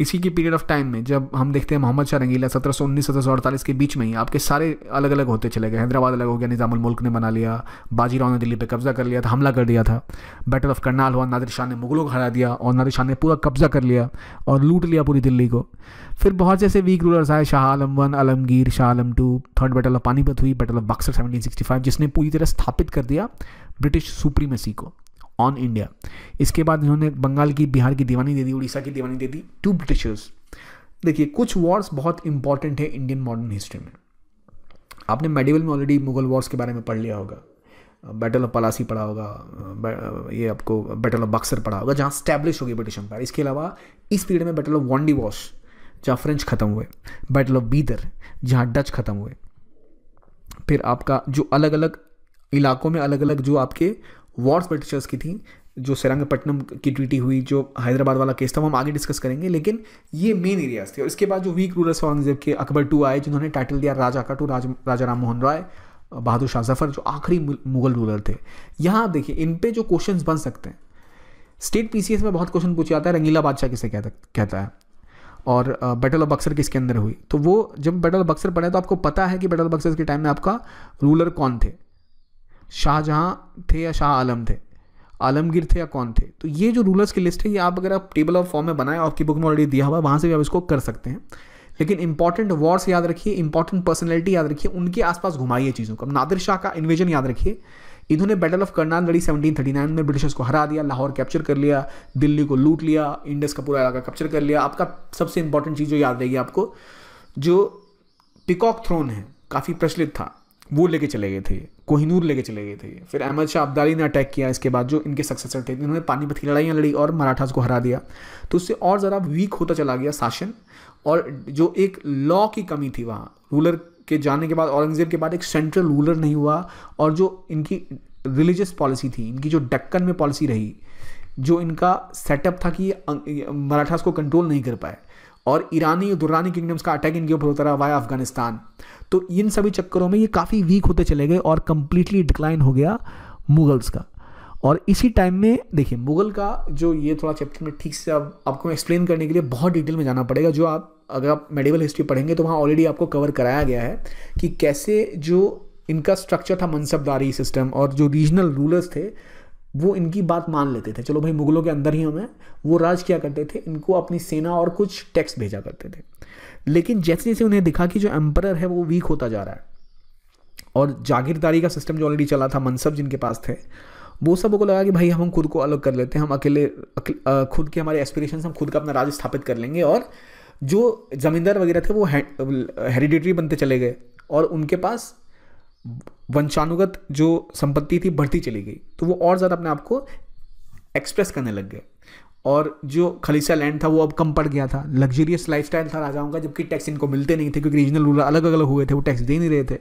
इसी के पीरियड ऑफ टाइम में जब हम देखते हैं मोहम्मद शाह रंगीला सत्रह सौ उन्नीस सत्रह सौ अड़तालीस के बीच में ही आपके सारे अलग अलग होते चले गए हैदराबाद अलग हो गया निज़ामुल मुल्क ने बना लिया बाजीराव ने दिल्ली पर कब्जा कर लिया था तो हमला कर दिया था बैटल ऑफ करनाल हुआ नादिर शाह ने मुगलों को हरा दिया और नादिर शाह ने पूरा कब्जा कर लिया और लूट लिया पूरी दिल्ली को फिर बहुत जैसे वीक रूलर्स आए Shah Alam one Alamgir Shah Alam two third battle of Panipat हुई battle of Buxar seventeen sixty five जिसने पूरी तरह स्थापित कर दिया ब्रिटिश सुप्रीमेसी को ऑन इंडिया इसके बाद इन्होंने बंगाल की बिहार की दीवानी दे दी उड़ीसा की दीवानी दे दी टू ब्रिटिशर्स देखिए कुछ वॉर्स बहुत इंपॉर्टेंट है इंडियन मॉडर्न हिस्ट्री में आपने मेडिवल में ऑलरेडी मुगल वॉर्स के बारे में पढ़ लिया होगा बैटल ऑफ पलासी पढ़ा होगा ये आपको बैटल ऑफ बक्सर पढ़ा होगा जहाँ स्टैब्लिश होगी ब्रिटिश एम्पायर इसके अलावा इस पीरियड में बैटल ऑफ वॉन्डी वॉश जहाँ फ्रेंच ख़त्म हुए बैटल ऑफ बीदर जहाँ डच ख़त्म हुए फिर आपका जो अलग अलग इलाकों में अलग अलग जो आपके वॉर्स ब्रिटिशर्स की थी जो सेरंगपट्टनम की ट्रीटी हुई जो हैदराबाद वाला केस था वो हम आगे डिस्कस करेंगे लेकिन ये मेन एरियाज थे और इसके बाद जो वीक रूलर्स औरंगजेब के अकबर टू आए जिन्होंने टाइटल दिया राजा का टू राज, राजा राम मोहन राय बहादुर शाह जफर जो आखिरी मुगल रूलर थे यहाँ आप देखिए इन पे जो क्वेश्चन बन सकते हैं स्टेट पी में बहुत क्वेश्चन पूछा जाता है रंगीला बादशाह किसे कहता कहता है और बैटल ऑफ बक्सर किसके अंदर हुई तो वो जब बैटल ऑफ बक्सर पढ़े तो आपको पता है कि बैटल ऑफ बक्सर के टाइम में आपका रूलर कौन थे शाहजहाँ थे या शाह आलम थे आलमगीर थे या कौन थे तो ये जो रूलर्स की लिस्ट है ये आप अगर आप टेबल ऑफ फॉर्म में बनाए आपकी बुक में ऑलरेडी दिया हुआ है वहाँ से भी आप इसको कर सकते हैं लेकिन इंपॉर्टेंट वॉर्स याद रखिए इंपॉर्टेंट पर्सनैलिटी याद रखिए उनके आसपास घुमाइए चीज़ों को अब नादिर शाह का इन्वेजन याद रखिए इन्होंने बैटल ऑफ करनाल लड़ी नाइन में ब्रिटिशर्स को हरा दिया लाहौर कैप्चर कर लिया दिल्ली को लूट लिया इंडस का पूरा इलाका कैप्चर कर लिया आपका सबसे इंपॉर्टेंट चीज़ जो याद रहेगी आपको जो पिकॉक थ्रोन है काफ़ी प्रचलित था वो लेके चले गए थे ये कोहिनूर लेके चले गए थे फिर अहमद शाह अब्दाली ने अटैक किया इसके बाद जो इनके सक्सेसर थे इन्होंने पानीपत की लड़ाइयाँ लड़ी और मराठास को हरा दिया तो उससे और ज़रा वीक होता चला गया शासन और जो एक लॉ की कमी थी वहाँ रूलर के जाने के बाद औरंगज़ेब के बाद एक सेंट्रल रूलर नहीं हुआ और जो इनकी रिलीजियस पॉलिसी थी इनकी जो डक्कन में पॉलिसी रही जो इनका सेटअप था कि अं-, मराठास को कंट्रोल नहीं कर पाए और ईरानी और दुरानी किंगडम्स का अटैक इनके ऊपर होता रहा वाया अफगानिस्तान तो इन सभी चक्करों में ये काफ़ी वीक होते चले गए और कम्प्लीटली डिक्लाइन हो गया मुगल्स का और इसी टाइम में देखिए मुगल का जो ये थोड़ा चैप्टर में ठीक से अब आपको एक्सप्लेन करने के लिए बहुत डिटेल में जाना पड़ेगा जो आप अगर आप मेडिवल हिस्ट्री पढ़ेंगे तो वहाँ ऑलरेडी आपको कवर कराया गया है कि कैसे जो इनका स्ट्रक्चर था मनसबदारी सिस्टम और जो रीजनल रूलर्स थे वो इनकी बात मान लेते थे चलो भाई मुगलों के अंदर ही हमें वो राज क्या करते थे इनको अपनी सेना और कुछ टैक्स भेजा करते थे लेकिन जैसे जैसे उन्हें दिखा कि जो एम्पर है वो वीक होता जा रहा है और जागीरदारी का सिस्टम जो ऑलरेडी चला था मनसब जिनके पास थे वो सबको लगा कि भाई हम खुद को अलग कर लेते हैं हम अकेले खुद के हमारे एस्पिरेशन हम खुद का अपना राज स्थापित कर लेंगे और जो ज़मींदार वगैरह थे वो हेरिडिटरी बनते चले गए और उनके पास वंशानुगत जो संपत्ति थी बढ़ती चली गई तो वो और ज़्यादा अपने आप को एक्सप्रेस करने लग गए और जो खलीसा लैंड था वो अब कम पड़ गया था लग्जरियस लाइफस्टाइल था राजाओं का जबकि टैक्स इनको मिलते नहीं थे क्योंकि रीजनल रूलर अलग अलग हुए थे वो टैक्स दे नहीं रहे थे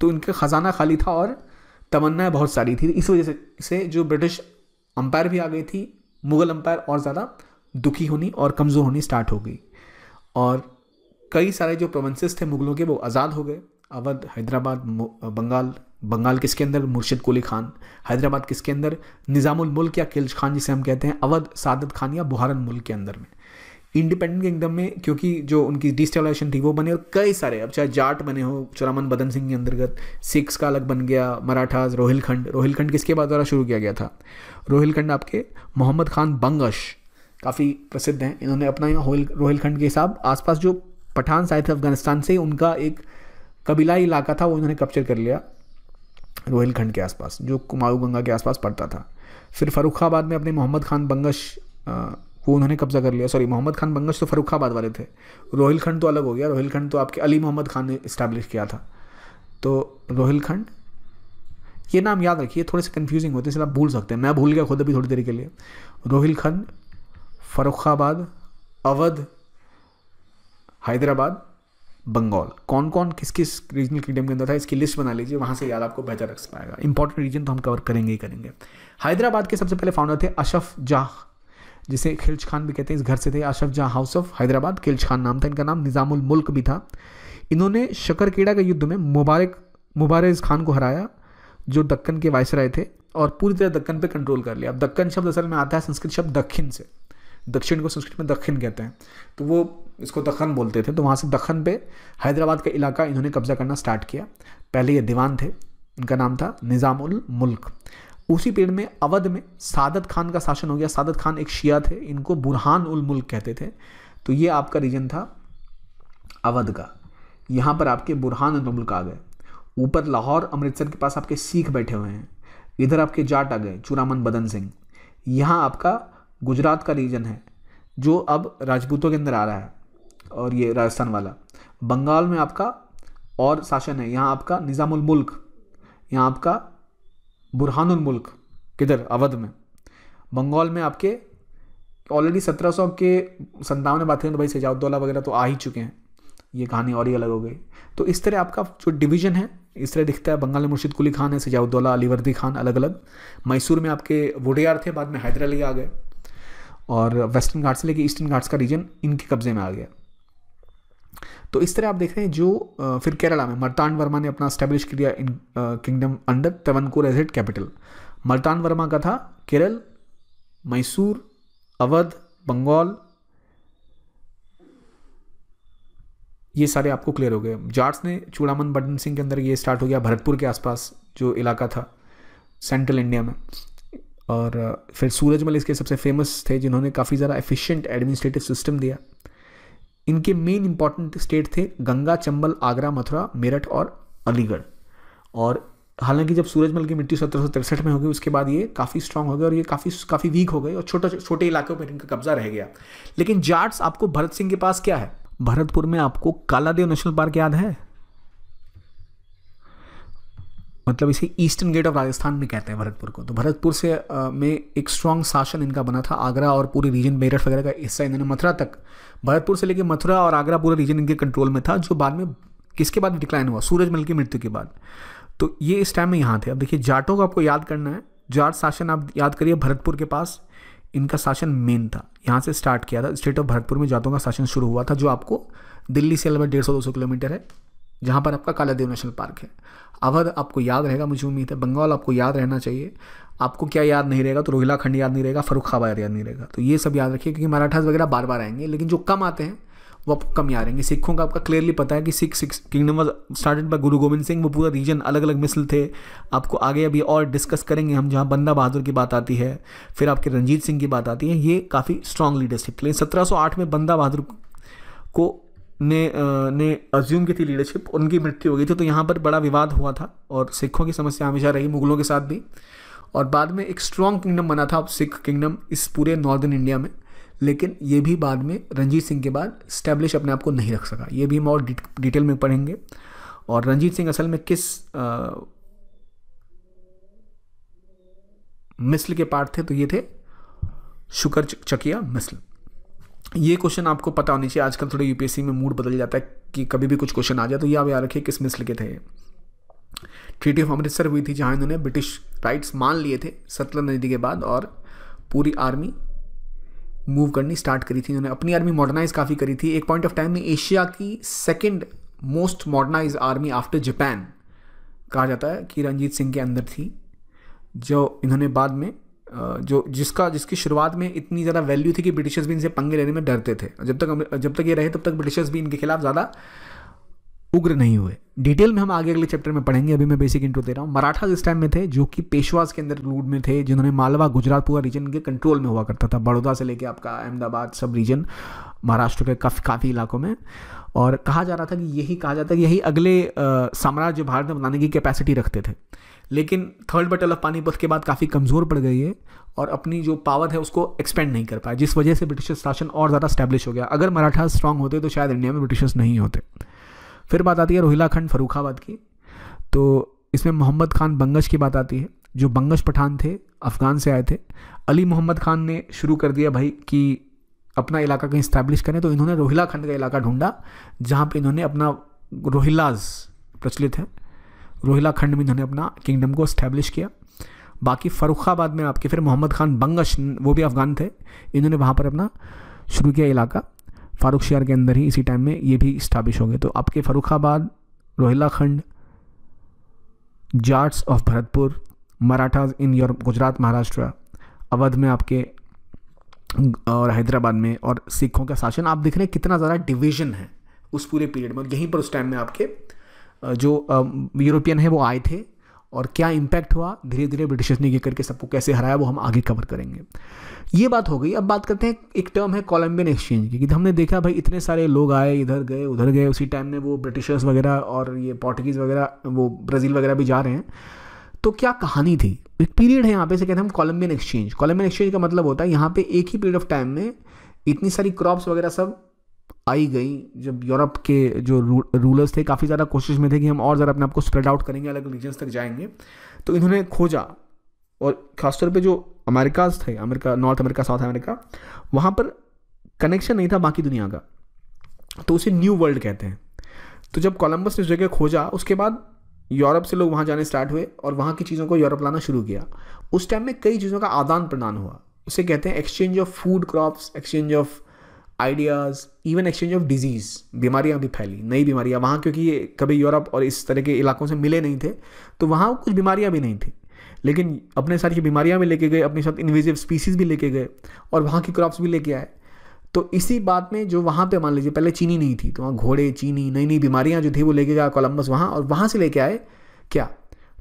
तो उनका ख़जाना खाली था और तमन्नाएँ बहुत सारी थी इस वजह से जो ब्रिटिश अंपायर भी आ गई थी मुग़ल अंपायर और ज़्यादा दुखी होनी और कमज़ोर होनी स्टार्ट हो गई और कई सारे जो प्रोवेंसेस थे मुग़लों के वो आज़ाद हो गए अवध हैदराबाद बंगाल बंगाल किसके अंदर मुर्शिद कुली खान हैदराबाद किसके अंदर निज़ामुल मुल्क या किल्ज खान जिसे हम कहते हैं अवध सादत खान या बुहारन मुल्क के अंदर में इंडिपेंडेंट किंगडम में क्योंकि जो उनकी डिस्टेबलाइजेशन थी वो बने और कई सारे अब चाहे जाट बने हो चुरामन बदन सिंह के अंतर्गत सिक्स का अलग बन गया मराठास रोहिलखंड रोहिलखंड किसके बाद द्वारा शुरू किया गया था रोहिलखंड आपके मोहम्मद खान बंगश काफ़ी प्रसिद्ध हैं इन्होंने अपना यहाँ रोहिलखंड के हिसाब आसपास जो पठान आए थे अफगानिस्तान से उनका एक कबीलाई इलाका था वो इन्होंने कप्चर कर लिया रोहिलखंड के आसपास जो कुमाऊ गंगा के आसपास पड़ता था फिर फरुखाबाद में अपने मोहम्मद खान बंगश वो उन्होंने कब्जा कर लिया सॉरी मोहम्मद खान बंगश तो फरुखाबाद वाले थे रोहिलखंड तो अलग हो गया रोहिलखंड तो आपके अली मोहम्मद खान ने इस्टेब्लिश किया था तो रोहिलखंड ये नाम याद रखिए थोड़े से कन्फ्यूजिंग होते हैं इसलिए आप भूल सकते हैं मैं भूल गया खुद अभी थोड़ी देर के लिए रोहिलखंड फरुखाबाद अवध हैदराबाद बंगाल कौन कौन किस किस रीजनल किंगडम के अंदर था इसकी लिस्ट बना लीजिए वहाँ से याद आपको बेहतर रख पाएगा इंपॉर्टेंट रीजन तो हम कवर करेंगे ही करेंगे हैदराबाद के सबसे पहले फाउंडर थे अशफ जाह जिसे खिलज खान भी कहते हैं इस घर से थे अशफ जाह हाउस ऑफ हैदराबाद खिलज खान नाम था इनका नाम निज़ामुल मुल्क भी था इन्होंने शकरकेड़ा के युद्ध में मुबारक मुबारज खान को हराया जो दक्कन के वायस रहे थे और पूरी तरह दक्कन पे कंट्रोल कर लिया अब दक्कन शब्द असल में आता है संस्कृत शब्द दक्षिण से दक्षिण को संस्कृत में दक्षिण कहते हैं तो वो इसको दखन बोलते थे तो वहाँ से दखन पे हैदराबाद का इलाका इन्होंने कब्जा करना स्टार्ट किया पहले ये दीवान थे इनका नाम था निज़ामुल मुल्क उसी पीरियड में अवध में सादत खान का शासन हो गया सादत खान एक शिया थे इनको बुरहान उल मुल्क कहते थे तो ये आपका रीजन था अवध का यहाँ पर आपके बुरहान उल मुल्क आ गए ऊपर लाहौर अमृतसर के पास आपके सिख बैठे हुए हैं इधर आपके जाट आ गए चूरामन बदन सिंह यहाँ आपका गुजरात का रीजन है जो अब राजपूतों के अंदर आ रहा है और ये राजस्थान वाला बंगाल में आपका और शासन है यहाँ आपका निज़ामुल मुल्क यहाँ आपका बुरहानुल मुल्क किधर अवध में बंगाल में आपके ऑलरेडी सत्रह सौ के संतावन बातें तो भाई सजाउद्दौला वगैरह तो आ ही चुके हैं ये कहानी और ही अलग हो गई तो इस तरह आपका जो डिवीजन है इस तरह दिखता है बंगाल में मुर्शिद कुली खान है सजाउद्दौला अलीवर्दी खान अलग अलग मैसूर में आपके वोडेयार थे बाद में हैदर अली आ गए और वेस्टर्न घाट से लेके ईस्टर्न घाट्स का रीजन इनके कब्जे में आ गया तो इस तरह आप देख रहे हैं जो फिर केरला में मर्तान वर्मा ने अपना स्टैब्लिश किया in kingdom under Travancore as at capital Marthanda Varma का था केरल मैसूर अवध बंगाल ये सारे आपको क्लियर हो गए जाट्स ने चूड़ामन बटन सिंह के अंदर ये स्टार्ट हो गया भरतपुर के आसपास जो इलाका था सेंट्रल इंडिया में और फिर सूरजमल इसके सबसे फेमस थे जिन्होंने काफ़ी ज़्यादा एफिशिएंट एडमिनिस्ट्रेटिव सिस्टम दिया इनके मेन इंपॉर्टेंट स्टेट थे गंगा चंबल आगरा मथुरा मेरठ और अलीगढ़ और हालांकि जब सूरजमल की मृत्यु सत्रह में हो गई उसके बाद ये काफ़ी स्ट्रांग हो गए और ये काफ़ी काफ़ी वीक हो गए और छोटे छोटे इलाकों पर इनका कब्जा रह गया लेकिन जाट्स आपको भरत सिंह के पास क्या है भरतपुर में आपको कालादेव नेशनल पार्क याद है मतलब इसे ईस्टर्न गेट ऑफ राजस्थान भी कहते हैं भरतपुर को तो भरतपुर से आ, में एक स्ट्रॉन्ग शासन इनका बना था आगरा और पूरे रीजन मेरठ वगैरह का हिस्सा इन्होंने मथुरा तक भरतपुर से लेकर मथुरा और आगरा पूरा रीजन इनके कंट्रोल में था जो बाद में किसके बाद डिक्लाइन हुआ सूरजमल की मृत्यु के बाद तो ये इस टाइम में यहाँ थे अब देखिए जाटों को आपको याद करना है जाट शासन आप याद करिए भरतपुर के पास इनका शासन मेन था यहाँ से स्टार्ट किया था स्टेट ऑफ भरतपुर में जाटों का शासन शुरू हुआ था जो आपको दिल्ली से लगभग डेढ़ सौ दो सौ किलोमीटर है जहाँ पर आपका कालादेव नेशनल पार्क है अवध आपको याद रहेगा मुझे उम्मीद है बंगाल आपको याद रहना चाहिए आपको क्या याद नहीं रहेगा तो रोहिला खंड याद नहीं रहेगा फरुखाबाद याद नहीं रहेगा तो ये सब याद रखिए क्योंकि मराठास वगैरह बार बार आएंगे लेकिन जो कम आते हैं वो आपको कम याद रहेंगे सिखों का आपका क्लियरली पता है कि Sikh Sikh kingdom was started by Guru Gobind Singh वो पूरा रीजन अलग अलग मिसल थे आपको आगे अभी और डिस्कस करेंगे हम जहाँ बंदा बहादुर की बात आती है फिर आपके रंजीत सिंह की बात आती है ये काफ़ी स्ट्रॉन्ग लीडरशिप लेकिन सत्रह में बंदा बहादुर को ने ने अज्यूम की थी लीडरशिप उनकी मृत्यु हो गई थी तो यहाँ पर बड़ा विवाद हुआ था और सिखों की समस्या हमेशा रही मुगलों के साथ भी और बाद में एक स्ट्रॉन्ग किंगडम बना था सिख किंगडम इस पूरे नॉर्दर्न इंडिया में लेकिन ये भी बाद में रंजीत सिंह के बाद स्टैब्लिश अपने आप को नहीं रख सका ये भी हम और डिटेल में पढ़ेंगे और रंजीत सिंह असल में किस आ, मिस्ल के पार्ट थे तो ये थे शुकर चकिया मिस्ल ये क्वेश्चन आपको पता होना चाहिए आजकल थोड़े यूपीएससी में मूड बदल जाता है कि कभी भी कुछ क्वेश्चन आ जाए तो ये आप याद रखिए किस में लिखे थे ट्रीटी ऑफ अमृतसर हुई थी जहाँ इन्होंने ब्रिटिश राइट्स मान लिए थे सतलज नदी के बाद और पूरी आर्मी मूव करनी स्टार्ट करी थी इन्होंने अपनी आर्मी मॉडर्नाइज काफ़ी करी थी एक पॉइंट ऑफ टाइम में एशिया की second most modernise army after Japan कहा जाता है कि रंजीत सिंह के अंदर थी जो इन्होंने बाद में जो जिसका जिसकी शुरुआत में इतनी ज़्यादा वैल्यू थी कि ब्रिटिशर्स भी इनसे पंगे लेने में डरते थे जब तक जब तक ये रहे तब तक ब्रिटिशर्स भी इनके खिलाफ ज़्यादा उग्र नहीं हुए डिटेल में हम आगे अगले चैप्टर में पढ़ेंगे अभी मैं बेसिक इंट्रो दे रहा हूँ मराठा इस टाइम में थे जो कि पेशवास के अंदर रूड में थे जिन्होंने मालवा गुजरात पूरा रीजन के कंट्रोल में हुआ करता था बड़ौदा से लेके आपका अहमदाबाद सब रीजन महाराष्ट्र के काफ़ी काफ़ी इलाकों में और कहा जा रहा था कि यही कहा जाता है कि यही अगले साम्राज्य भारत में बनाने की कैपेसिटी रखते थे लेकिन थर्ड बैटल ऑफ पानीपत के बाद काफ़ी कमज़ोर पड़ गई है और अपनी जो पावर है उसको एक्सपेंड नहीं कर पाया जिस वजह से ब्रिटिश शासन और ज़्यादा स्टैब्लिश हो गया अगर मराठा स्ट्रांग होते तो शायद इंडिया में ब्रिटिशर्स नहीं होते फिर बात आती है रोहिला खंड फरूखाबाद की तो इसमें मोहम्मद खान बंगश की बात आती है जो बंगश पठान थे अफ़गान से आए थे अली मोहम्मद खान ने शुरू कर दिया भाई कि अपना इलाका कहीं इस्टेब्लिश करें तो इन्होंने रोहिला खंड का इलाका ढूंढा जहाँ पर इन्होंने अपना रोहिलाज प्रचलित है रोहिला खंड में इन्होंने अपना किंगडम को इस्टेब्लिश किया बाकी फ़रुखाबाद में आपके फिर मोहम्मद खान बंगश वो भी अफ़गान थे इन्होंने वहाँ पर अपना शुरू किया इलाका फ़ारूक शहर के अंदर ही इसी टाइम में ये भी इस्टाब्लिश हो गए तो आपके Farrukhabad Rohilkhand Jats of Bharatpur Marathas in your Gujarat Maharashtra Awadh में आपके और हैदराबाद में और सिखों का शासन आप देख रहे हैं कितना ज़्यादा डिवीजन है उस पूरे पीरियड में और यहीं पर उस टाइम में आपके जो यूरोपियन है वो आए थे और क्या इम्पैक्ट हुआ धीरे धीरे ब्रिटिशर्स ने ये करके सबको कैसे हराया वो हम आगे कवर करेंगे ये बात हो गई अब बात करते हैं एक टर्म है कोलम्बियन एक्सचेंज की कि हमने देखा भाई इतने सारे लोग आए इधर गए उधर गए उसी टाइम में वो ब्रिटिशर्स वगैरह और ये पोर्टुगीज़ वगैरह वो ब्राज़ील वगैरह भी जा रहे हैं तो क्या कहानी थी एक पीरियड है यहाँ पे से कहते हैं हम कोलम्बियन एक्सचेंज कोलम्बियन एक्सचेंज का मतलब होता है यहाँ पे एक ही पीरियड ऑफ टाइम में इतनी सारी क्रॉप्स वगैरह सब आई गई जब यूरोप के जो रूलर्स थे काफ़ी ज़्यादा कोशिश में थे कि हम और ज़्यादा अपने आप को स्प्रेड आउट करेंगे अलग रीजन्स तक जाएंगे तो इन्होंने खोजा और खासतौर पे जो अमेरिकाज थे America North America South America वहाँ पर कनेक्शन नहीं था बाकी दुनिया का तो उसे न्यू वर्ल्ड कहते हैं तो जब कोलम्बस ने जगह खोजा उसके बाद यूरोप से लोग वहाँ जाने स्टार्ट हुए और वहाँ की चीज़ों को यूरोप लाना शुरू किया उस टाइम में कई चीज़ों का आदान प्रदान हुआ उसे कहते हैं exchange of food crops exchange of ideas even exchange of diseases बीमारियां भी फैली नई बीमारियां वहाँ क्योंकि ये कभी यूरोप और इस तरह के इलाकों से मिले नहीं थे तो वहाँ कुछ बीमारियां भी नहीं थी लेकिन अपने साथ ये बीमारियां भी लेके गए अपने साथ इन्वेजिव स्पीसीज़ भी लेके गए और वहाँ की क्रॉप्स भी लेके आए तो इसी बात में जो वहाँ पे मान लीजिए पहले चीनी नहीं थी तो वहाँ घोड़े चीनी नई नई बीमारियाँ जो थी वो लेके गया कोलम्बस वहाँ और वहाँ से लेके आए क्या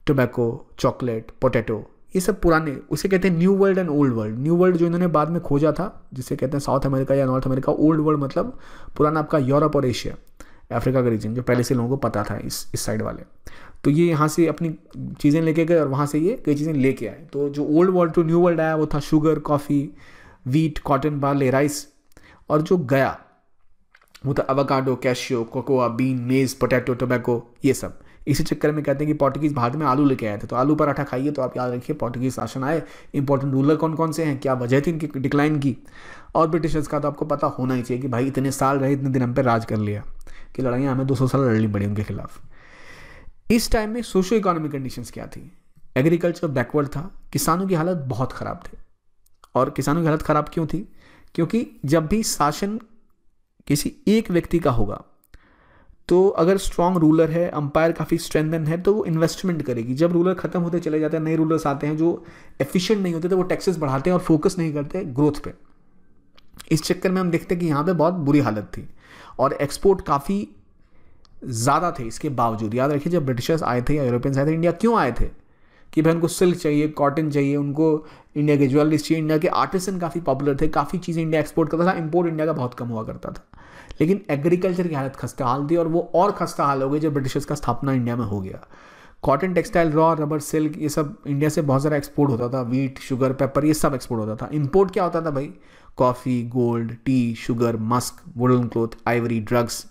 टोबैको चॉकलेट पोटैटो ये सब पुराने उसे कहते हैं new world and old world new world जो इन्होंने बाद में खोजा था जिसे कहते हैं साउथ अमेरिका या नॉर्थ अमेरिका ओल्ड वर्ल्ड मतलब पुराना आपका यूरोप और एशिया अफ्रीका का रीजन जो पहले से लोगों को पता था इस इस साइड वाले तो ये यहाँ से अपनी चीज़ें लेके गए और वहाँ से ये कई चीज़ें लेके आए तो जो old world to new world आया वो था sugar coffee wheat cotton barley rice और जो गया वो था avocado cashew cocoa bean maize potato tobacco ये सब इसी चक्कर में कहते हैं कि पोर्टुगीज़ भारत में आलू लेके आए थे तो आलू पराठा खाइए तो आप याद रखिए पोर्टुगीज़ शासन आए इंपॉर्टेंट रूलर कौन कौन से हैं क्या वजह थी इनकी डिक्लाइन की और ब्रिटिशर्स का तो आपको पता होना ही चाहिए कि भाई इतने साल रहे इतने दिन हम पे राज कर लिया कि लड़ाइयाँ हमें सौ साल लड़नी पड़ी उनके खिलाफ इस टाइम में सोशो इकोनॉमिक कंडीशन क्या थी एग्रीकल्चर बैकवर्ड था किसानों की हालत बहुत ख़राब थी और किसानों की हालत ख़राब क्यों थी क्योंकि जब भी शासन किसी एक व्यक्ति का होगा तो अगर स्ट्रॉन्ग रूलर है अंपायर काफ़ी स्ट्रेंथन है तो वो इन्वेस्टमेंट करेगी जब रूलर खत्म होते चले जाते हैं नए रूलर्स आते हैं जो एफिशिएंट नहीं होते तो वो टैक्सेस बढ़ाते हैं और फोकस नहीं करते ग्रोथ पे इस चक्कर में हम देखते हैं कि यहाँ पे बहुत बुरी हालत थी और एक्सपोर्ट काफ़ी ज़्यादा थे इसके बावजूद याद रखिए जब ब्रिटिशर्स आए थे या यूरोपियंस आए थे इंडिया क्यों आए थे कि भाई उनको सिल्क चाहिए कॉटन चाहिए उनको इंडिया के ज्वेलरीज चाहिए इंडिया के आर्टिसन काफ़ी पॉपुलर थे काफ़ी चीज़ें इंडिया एक्सपोर्ट करता था इम्पोर्ट इंडिया का बहुत कम हुआ करता था लेकिन एग्रीकल्चर की हालत खस्ता हाल थी और वो और खस्ता हाल हो गई जब ब्रिटिशर्स का स्थापना इंडिया में हो गया cotton textile raw rubber silk ये सब इंडिया से बहुत सारा एक्सपोर्ट होता था वीट शुगर पेपर ये सब एक्सपोर्ट होता था इम्पोर्ट क्या होता था भाई coffee gold tea sugar musk wooden cloth ivory drugs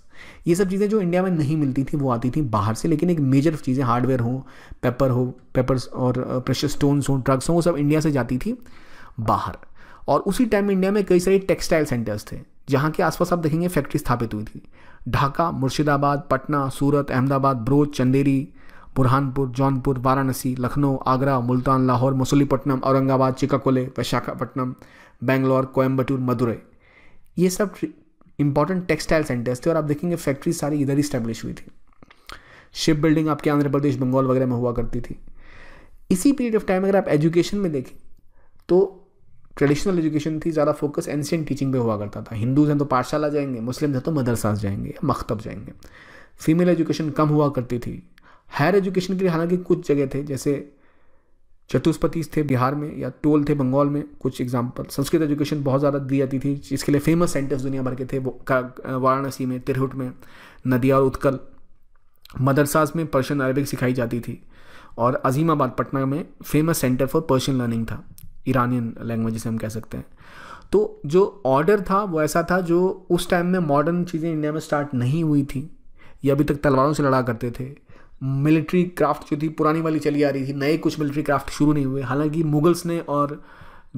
ये सब चीज़ें जो इंडिया में नहीं मिलती थी वो आती थी बाहर से लेकिन एक मेजर चीज़ें हार्डवेयर हो पेपर हो पेपर्स और प्रेशर स्टोन्स हों ड्रग्स हों वो सब इंडिया से जाती थी बाहर और उसी टाइम इंडिया में कई सारे टेक्सटाइल सेंटर्स थे जहाँ के आसपास आप देखेंगे फैक्ट्री स्थापित हुई थी ढाका मुर्शिदाबाद पटना सूरत अहमदाबाद बरोज चंदेरी बुरहानपुर जौनपुर वाराणसी लखनऊ आगरा मुल्तान लाहौर मसूलीपट्टनम औरंगाबाद चिकाकोले विशाखापट्टनम बेंगलोर कोयम्बटूर मदुरई ये सब इंपॉर्टेंट टेक्सटाइल सेंटर्स थे और आप देखेंगे फैक्ट्री सारी इधर ही स्टैब्लिश हुई थी शिप बिल्डिंग आपके आंध्र प्रदेश बंगाल वगैरह में हुआ करती थी इसी पीरियड ऑफ टाइम अगर आप एजुकेशन में देखें तो ट्रेडिशनल एजुकेशन थी ज़्यादा फोकस एंशियन टीचिंग पे हुआ करता था हिंदूज हैं तो पाठशाला जाएंगे मुस्लिम हैं तो मदरसाज जाएंगे मकतब जाएंगे फीमेल एजुकेशन कम हुआ करती थी हायर एजुकेशन के लिए हालांकि कुछ जगह थे जैसे चतुष्पति थे बिहार में या टोल थे बंगाल में कुछ एग्जाम्पल संस्कृत एजुकेशन बहुत ज़्यादा दी जाती थी इसके लिए फेमस सेंटर्स दुनिया भर के थे वाराणसी में तिरहुट में नदिया और उत्कल मदरसाज में पर्शियन अरबिक सिखाई जाती थी और अजीमाबाद पटना में famous centre for Persian learning था ईरानियन लैंग्वेज से हम कह सकते हैं तो जो ऑर्डर था वो ऐसा था जो उस टाइम में मॉडर्न चीज़ें इंडिया में स्टार्ट नहीं हुई थी ये अभी तक तलवारों से लड़ा करते थे मिलिट्री क्राफ्ट जो थी पुरानी वाली चली आ रही थी नए कुछ मिलिट्री क्राफ्ट शुरू नहीं हुए हालांकि मुगल्स ने और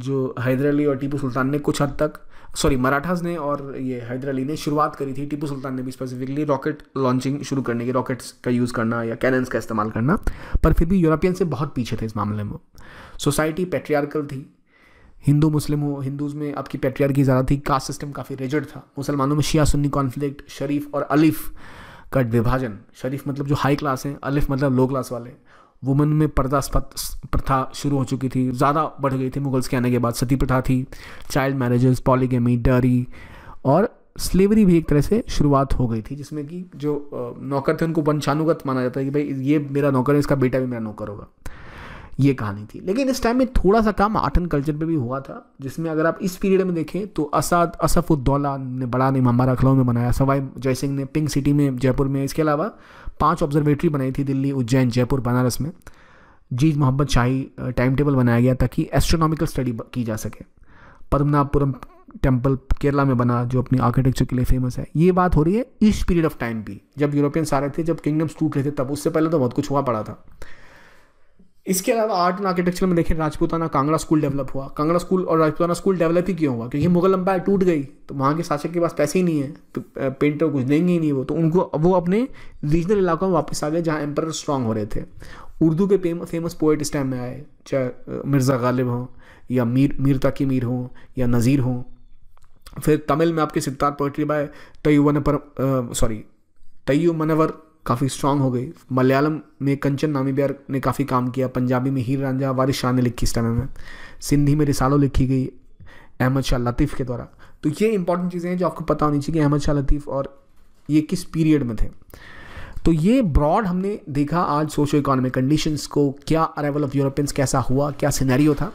जो हैदर अली और टीपू सुल्तान ने कुछ हद तक सॉरी मराठास ने और ये हैदर अली ने शुरुआत करी थी टीपू सुल्तान ने भी स्पेसिफिकली रॉकेट लॉन्चिंग शुरू करने की रॉकेट्स का यूज़ करना या कैनन्स का इस्तेमाल करना पर फिर भी यूरोपियन से बहुत पीछे थे इस मामले में सोसाइटी पेट्रियारकल थी हिंदू मुस्लिम हो हिंदूज में आपकी पेट्रियार की ज़्यादा थी कास्ट सिस्टम काफ़ी रेजड था मुसलमानों में शिया सुन्नी कॉन्फ्लिक्ट शरीफ और अलिफ का विभाजन शरीफ मतलब जो हाई क्लास हैं अलिफ मतलब लो क्लास वाले वुमेन में पर्दा प्रथा शुरू हो चुकी थी ज़्यादा बढ़ गई थी मुगल्स के आने के बाद सती प्रथा थी चाइल्ड मैरिजेस पॉलीगेमी डरी और स्लेवरी भी एक तरह से शुरुआत हो गई थी जिसमें कि जो नौकर थे उनको वंशानुगत माना जाता है कि भाई ये मेरा नौकर है इसका बेटा भी मेरा नौकर होगा ये कहानी थी लेकिन इस टाइम में थोड़ा सा काम आर्ट एंड कल्चर पे भी हुआ था जिसमें अगर आप इस पीरियड में देखें तो असाद असफ़ुद्दौला ने बड़ा ने मामा अखलाऊ में बनाया सवाई जयसिंह ने पिंक सिटी में जयपुर में इसके अलावा पाँच ऑब्जर्वेटरी बनाई थी दिल्ली उज्जैन जयपुर बनारस में जीज मोहम्मद शाही टाइम टेबल बनाया गया ताकि एस्ट्रोनॉमिकल स्टडी की जा सके पद्मनाभपुरम टेम्पल केरला में बना जो अपनी आर्किटेक्चर के लिए फेमस है ये बात हो रही है इस पीरियड ऑफ टाइम भी जब यूरोपियन आ रहे थे जब किंगडम्स टूट रहे थे तब उससे पहले तो बहुत कुछ हुआ पड़ा था इसके अलावा आर्ट एंड आर्किटेक्चर में देखें राजपूताना कांगड़ा स्कूल डेवलप हुआ कांगड़ा स्कूल और राजपूताना स्कूल डेवलप ही क्यों हुआ क्योंकि मुगल अंपायर टूट गई तो वहाँ के शासक के पास पैसे ही नहीं है तो पेंटर कुछ देंगे ही नहीं वो तो उनको वो अपने रीजनल इलाकों में वापस आ गए जहाँ एम्पर स्ट्रांग हो रहे थे उर्दू के फेमस पोइट इस टाइम में आए चाहे मिर्ज़ा गालिब हों या मीर मीर तकी मीर हों या नज़ीर हों फिर तमिल में आपके सिद्धार्थ पोइट्री बाय तयु पर सॉरी तयु मनवर काफ़ी स्ट्रांग हो गई मलयालम में कंचन नामीबियार ने काफ़ी काम किया पंजाबी में हीर रांझा वारिस शाह ने लिखी इस टाइम में सिंधी में रिसालों लिखी गई अहमद शाह लतीफ़ के द्वारा तो ये इंपॉर्टेंट चीज़ें हैं जो आपको पता होनी चाहिए कि अहमद शाह लतीफ़ और ये किस पीरियड में थे तो ये ब्रॉड हमने देखा आज सोशो इकोनॉमिक कंडीशंस को क्या अरावल ऑफ यूरोपियंस कैसा हुआ क्या सिनेरियो था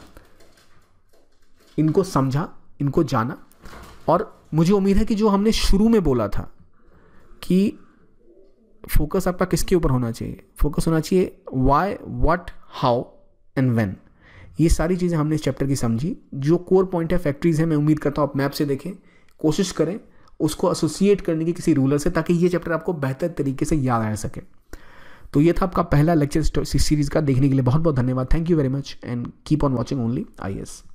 इनको समझा इनको जाना और मुझे उम्मीद है कि जो हमने शुरू में बोला था कि फोकस आपका किसके ऊपर होना चाहिए फोकस होना चाहिए why what how and when ये सारी चीज़ें हमने इस चैप्टर की समझी जो कोर पॉइंट है फैक्ट्रीज है मैं उम्मीद करता हूँ आप मैप से देखें कोशिश करें उसको एसोसिएट करने की किसी रूलर से ताकि ये चैप्टर आपको बेहतर तरीके से याद आ सके तो ये था आपका पहला लेक्चर सीरीज़ का देखने के लिए बहुत बहुत धन्यवाद thank you very much and keep on watching only I S